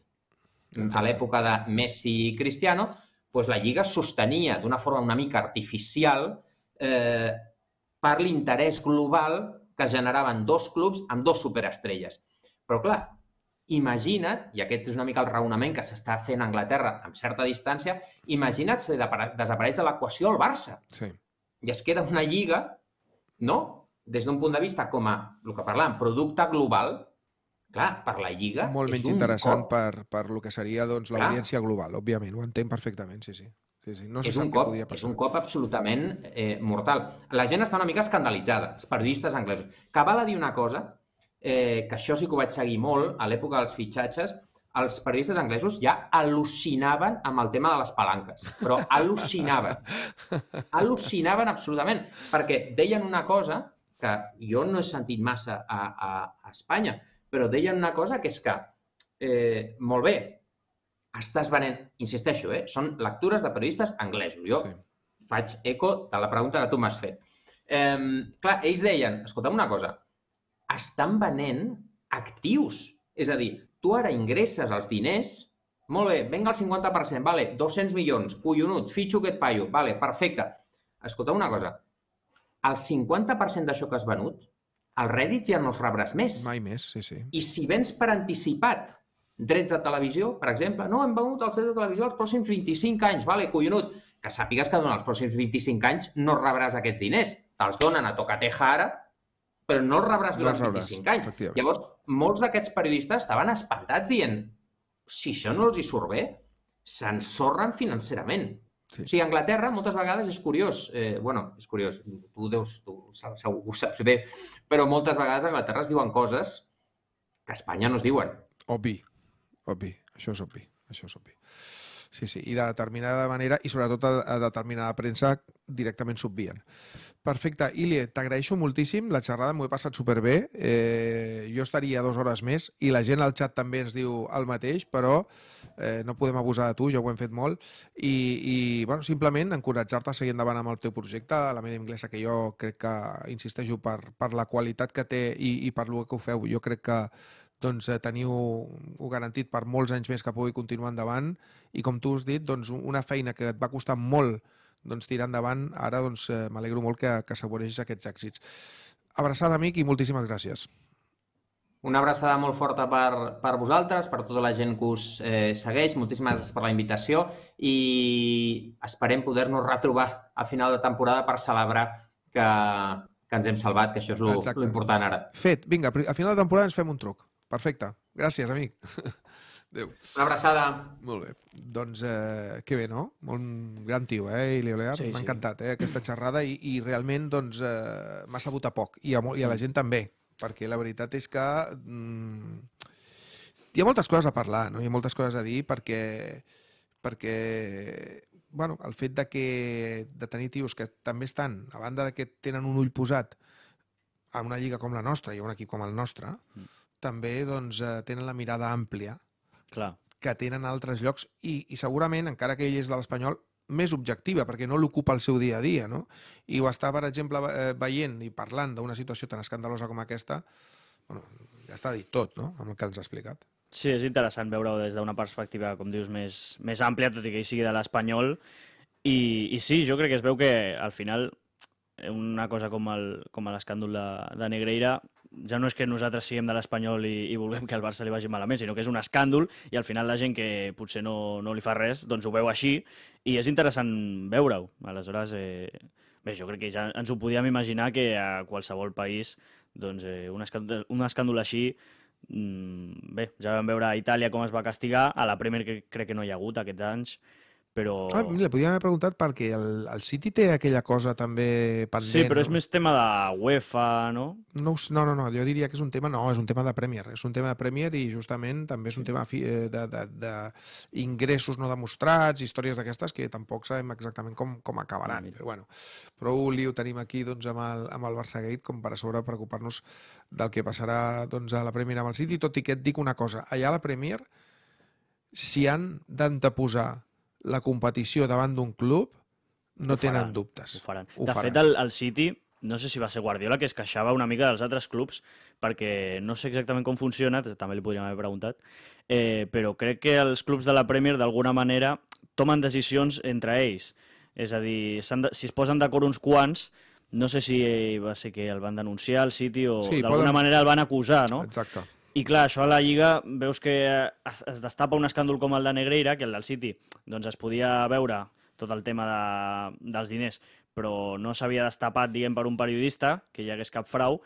A l'època de Messi i Cristiano, doncs la Lliga sostenia d'una forma una mica artificial eh, per l'interès global que generaven dos clubs amb dos superestrelles. Però clar, imagina't, i aquest és una mica el raonament que s'està fent a Anglaterra amb certa distància, imagina't si desapareix de l'equació el Barça. Sí. I es queda una lliga, no? Des d'un punt de vista com a, el que parlàvem, producte global, clar, per la lliga... Molt menys interessant cop. per, per lo que seria doncs, l'audiència global, òbviament, ho entenc perfectament, sí, sí. Sí, sí. No és, un cop, és un cop absolutament eh, mortal. La gent està una mica escandalitzada, els periodistes anglesos, que val a dir una cosa eh, que això sí que ho vaig seguir molt a l'època dels fitxatges, els periodistes anglesos ja al·lucinaven amb el tema de les palanques, però al·lucinaven. <laughs> al·lucinaven absolutament, perquè deien una cosa que jo no he sentit massa a, a, a Espanya, però deien una cosa que és que, eh, molt bé, estàs venent, insisteixo, eh, són lectures de periodistes anglesos. Jo sí. faig eco de la pregunta que tu m'has fet. Eh, clar, ells deien, escolta'm una cosa, estan venent actius. És a dir, tu ara ingresses els diners, molt bé, venga el 50%, vale, 200 milions, collonut, fitxo aquest paio, vale, perfecte. Escolta una cosa, el 50% d'això que has venut, el Reddit ja no els rebràs més. Mai més, sí, sí. I si vens per anticipat drets de televisió, per exemple, no, hem venut els drets de televisió els pròxims 25 anys, vale, collonut, que sàpigues que durant els pròxims 25 anys no rebràs aquests diners. Te'ls donen a tocateja ara però no els rebràs durant no rebràs, 25 anys. Llavors, molts d'aquests periodistes estaven espantats dient si això no els hi surt bé, s'ensorren financerament. Sí. O sigui, a Anglaterra moltes vegades és curiós, eh, bueno, és curiós, tu, deus, tu segur ho saps bé, però moltes vegades a Anglaterra es diuen coses que a Espanya no es diuen. Obvi, obvi, això és obvi, això és obvi. Sí, sí, i de determinada manera, i sobretot a, determinada premsa, directament subvien. Perfecte, Ilie, t'agraeixo moltíssim la xerrada, m'ho he passat superbé, eh, jo estaria dues hores més, i la gent al xat també ens diu el mateix, però eh, no podem abusar de tu, ja ho hem fet molt, i, i bueno, simplement encoratjar-te a seguir endavant amb el teu projecte, la media inglesa, que jo crec que insisteixo per, per la qualitat que té i, i per lo que ho feu, jo crec que doncs eh, teniu ho garantit per molts anys més que pugui continuar endavant i com tu has dit, doncs una feina que et va costar molt doncs, tirar endavant, ara doncs, eh, m'alegro molt que, que assaboreixis aquests èxits. Abraçada, amic, i moltíssimes gràcies. Una abraçada molt forta per, per vosaltres, per tota la gent que us eh, segueix. Moltíssimes gràcies per la invitació i esperem poder-nos retrobar a final de temporada per celebrar que, que ens hem salvat, que això és l'important ara. Fet. Vinga, a final de temporada ens fem un truc. Perfecte. Gràcies, amic. <laughs> Adéu. Una abraçada. Molt bé. Doncs eh, que bé, no? Un gran tio, eh, Ilio Lear? Sí, M'ha sí. encantat, eh, aquesta xerrada i, i realment, doncs, eh, m'ha sabut a poc. I a, I a la gent també, perquè la veritat és que... Mm, hi ha moltes coses a parlar, no? Hi ha moltes coses a dir perquè, perquè bueno, el fet de, que, de tenir tios que també estan, a banda de que tenen un ull posat en una lliga com la nostra i un equip com el nostre, mm també doncs, eh, tenen la mirada àmplia Clar. que tenen altres llocs i, i segurament, encara que ell és de l'Espanyol, més objectiva, perquè no l'ocupa el seu dia a dia, no? I ho està, per exemple, eh, veient i parlant d'una situació tan escandalosa com aquesta, bueno, ja està dit tot, no?, amb el que ens ha explicat. Sí, és interessant veure-ho des d'una perspectiva, com dius, més, més àmplia, tot i que ell sigui de l'espanyol. I, I sí, jo crec que es veu que al final una cosa com l'escàndol de, de Negreira ja no és que nosaltres siguem de l'Espanyol i, i volem que al Barça li vagi malament, sinó que és un escàndol i al final la gent que potser no, no li fa res doncs ho veu així i és interessant veure-ho. Aleshores, eh, bé, jo crec que ja ens ho podíem imaginar que a qualsevol país doncs, eh, un, escàndol, un escàndol així mm, bé, ja vam veure a Itàlia com es va castigar, a la Premier crec que no hi ha hagut aquests anys, però... Ah, mira, podríem haver preguntat perquè el, el City té aquella cosa també pendent. Sí, però és més tema de UEFA, no? no? No, no, no, jo diria que és un tema, no, és un tema de Premier, és un tema de Premier i justament també és un tema eh, d'ingressos no demostrats, històries d'aquestes que tampoc sabem exactament com, com acabaran. Però, bueno, prou li ho tenim aquí doncs, amb, el, amb el Barça Gate com per a sobre preocupar-nos del que passarà doncs, a la Premier amb el City, tot i que et dic una cosa, allà a la Premier s'hi han d'anteposar la competició davant d'un club, no ho faran, tenen dubtes. Ho faran. Ho de faran. fet, el, el City, no sé si va ser Guardiola, que es queixava una mica dels altres clubs, perquè no sé exactament com funciona, també li podríem haver preguntat, eh, però crec que els clubs de la Premier, d'alguna manera, tomen decisions entre ells. És a dir, de, si es posen d'acord uns quants, no sé si va ser que el van denunciar al City o sí, d'alguna poden... manera el van acusar, no? Exacte. I clar, això a la Lliga veus que eh, es, es destapa un escàndol com el de Negreira, que el del City doncs es podia veure tot el tema de, dels diners, però no s'havia destapat, diguem, per un periodista, que hi hagués cap frau,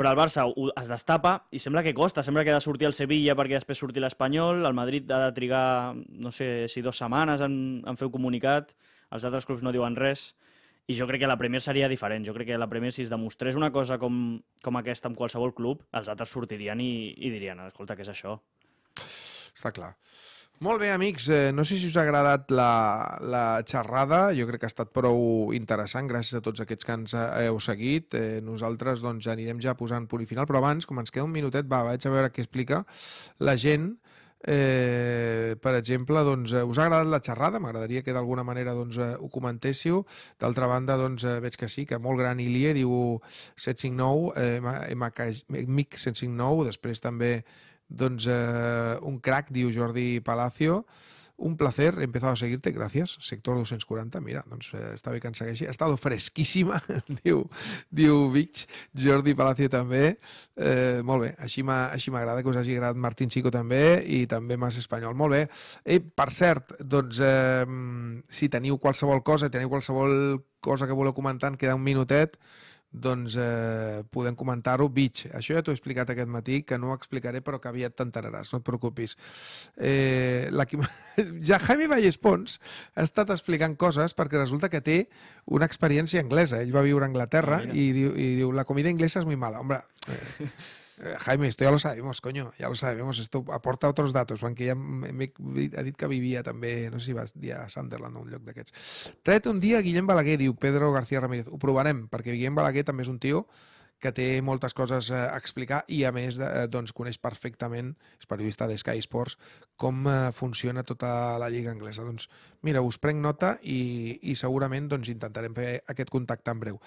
però el Barça es destapa i sembla que costa, sembla que ha de sortir el Sevilla perquè després surti l'Espanyol, el Madrid ha de trigar, no sé si dues setmanes en, en fer un comunicat, els altres clubs no diuen res, i jo crec que la Premier seria diferent. Jo crec que la Premier, si es demostrés una cosa com, com aquesta amb qualsevol club, els altres sortirien i, i dirien, escolta, què és això? Està clar. Molt bé, amics, eh, no sé si us ha agradat la, la xerrada, jo crec que ha estat prou interessant, gràcies a tots aquests que ens eh, heu seguit. Eh, nosaltres doncs, anirem ja posant punt final, però abans, com ens queda un minutet, va, vaig a veure què explica la gent Eh, per exemple, doncs, eh, us ha agradat la xerrada? M'agradaria que d'alguna manera doncs, eh, ho comentéssiu. D'altra banda, doncs, eh, veig que sí, que molt gran Ilie, diu 759, eh, MIC 159, després també doncs, eh, un crack, diu Jordi Palacio, un placer, he empezado a seguir-te, gràcies. Sector 240, mira, doncs eh, està bé que ens segueixi. Ha estat fresquíssima, <laughs> diu, diu Vich. Jordi Palacio també. Eh, molt bé, així m'agrada que us hagi agradat Martín Chico també i també Mas Espanyol. Molt bé. Eh, per cert, doncs, eh, si teniu qualsevol cosa, teniu qualsevol cosa que voleu comentar, queda un minutet, doncs eh, podem comentar-ho. Beach, això ja t'ho he explicat aquest matí, que no ho explicaré, però que aviat t'enteraràs, no et preocupis. Eh, la... <laughs> ja Jaime Vallespons ha estat explicant coses perquè resulta que té una experiència anglesa. Ell va viure a Anglaterra ah, i, diu, i diu la comida anglesa és molt mala. Hombre, eh, <laughs> Eh, Jaime, esto ya lo sabemos, coño, ya lo sabemos. Esto aporta otros datos. Banque ja m'ha dit que vivia també, no sé si va dir a Sunderland o un lloc d'aquests. Tret un dia Guillem Balaguer, diu Pedro García Ramírez. Ho provarem, perquè Guillem Balaguer també és un tio que té moltes coses a explicar i, a més, eh, doncs, coneix perfectament, és periodista de Sky Sports, com eh, funciona tota la lliga anglesa. Doncs, mira, us prenc nota i, i segurament doncs, intentarem fer aquest contacte en breu.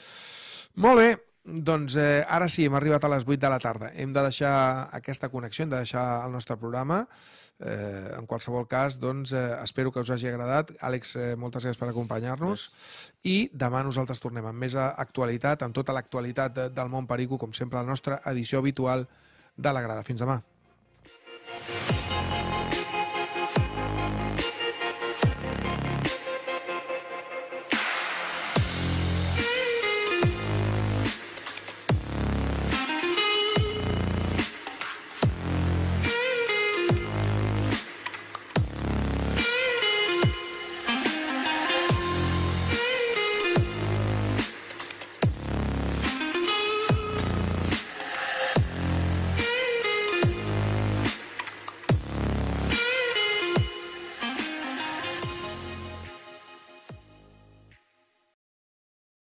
Molt bé, doncs eh, ara sí, hem arribat a les 8 de la tarda. Hem de deixar aquesta connexió, hem de deixar el nostre programa. Eh, en qualsevol cas, doncs, eh, espero que us hagi agradat. Àlex, eh, moltes gràcies per acompanyar-nos. I demà nosaltres tornem amb més actualitat, amb tota l'actualitat del món perico, com sempre, la nostra edició habitual de la grada. Fins demà.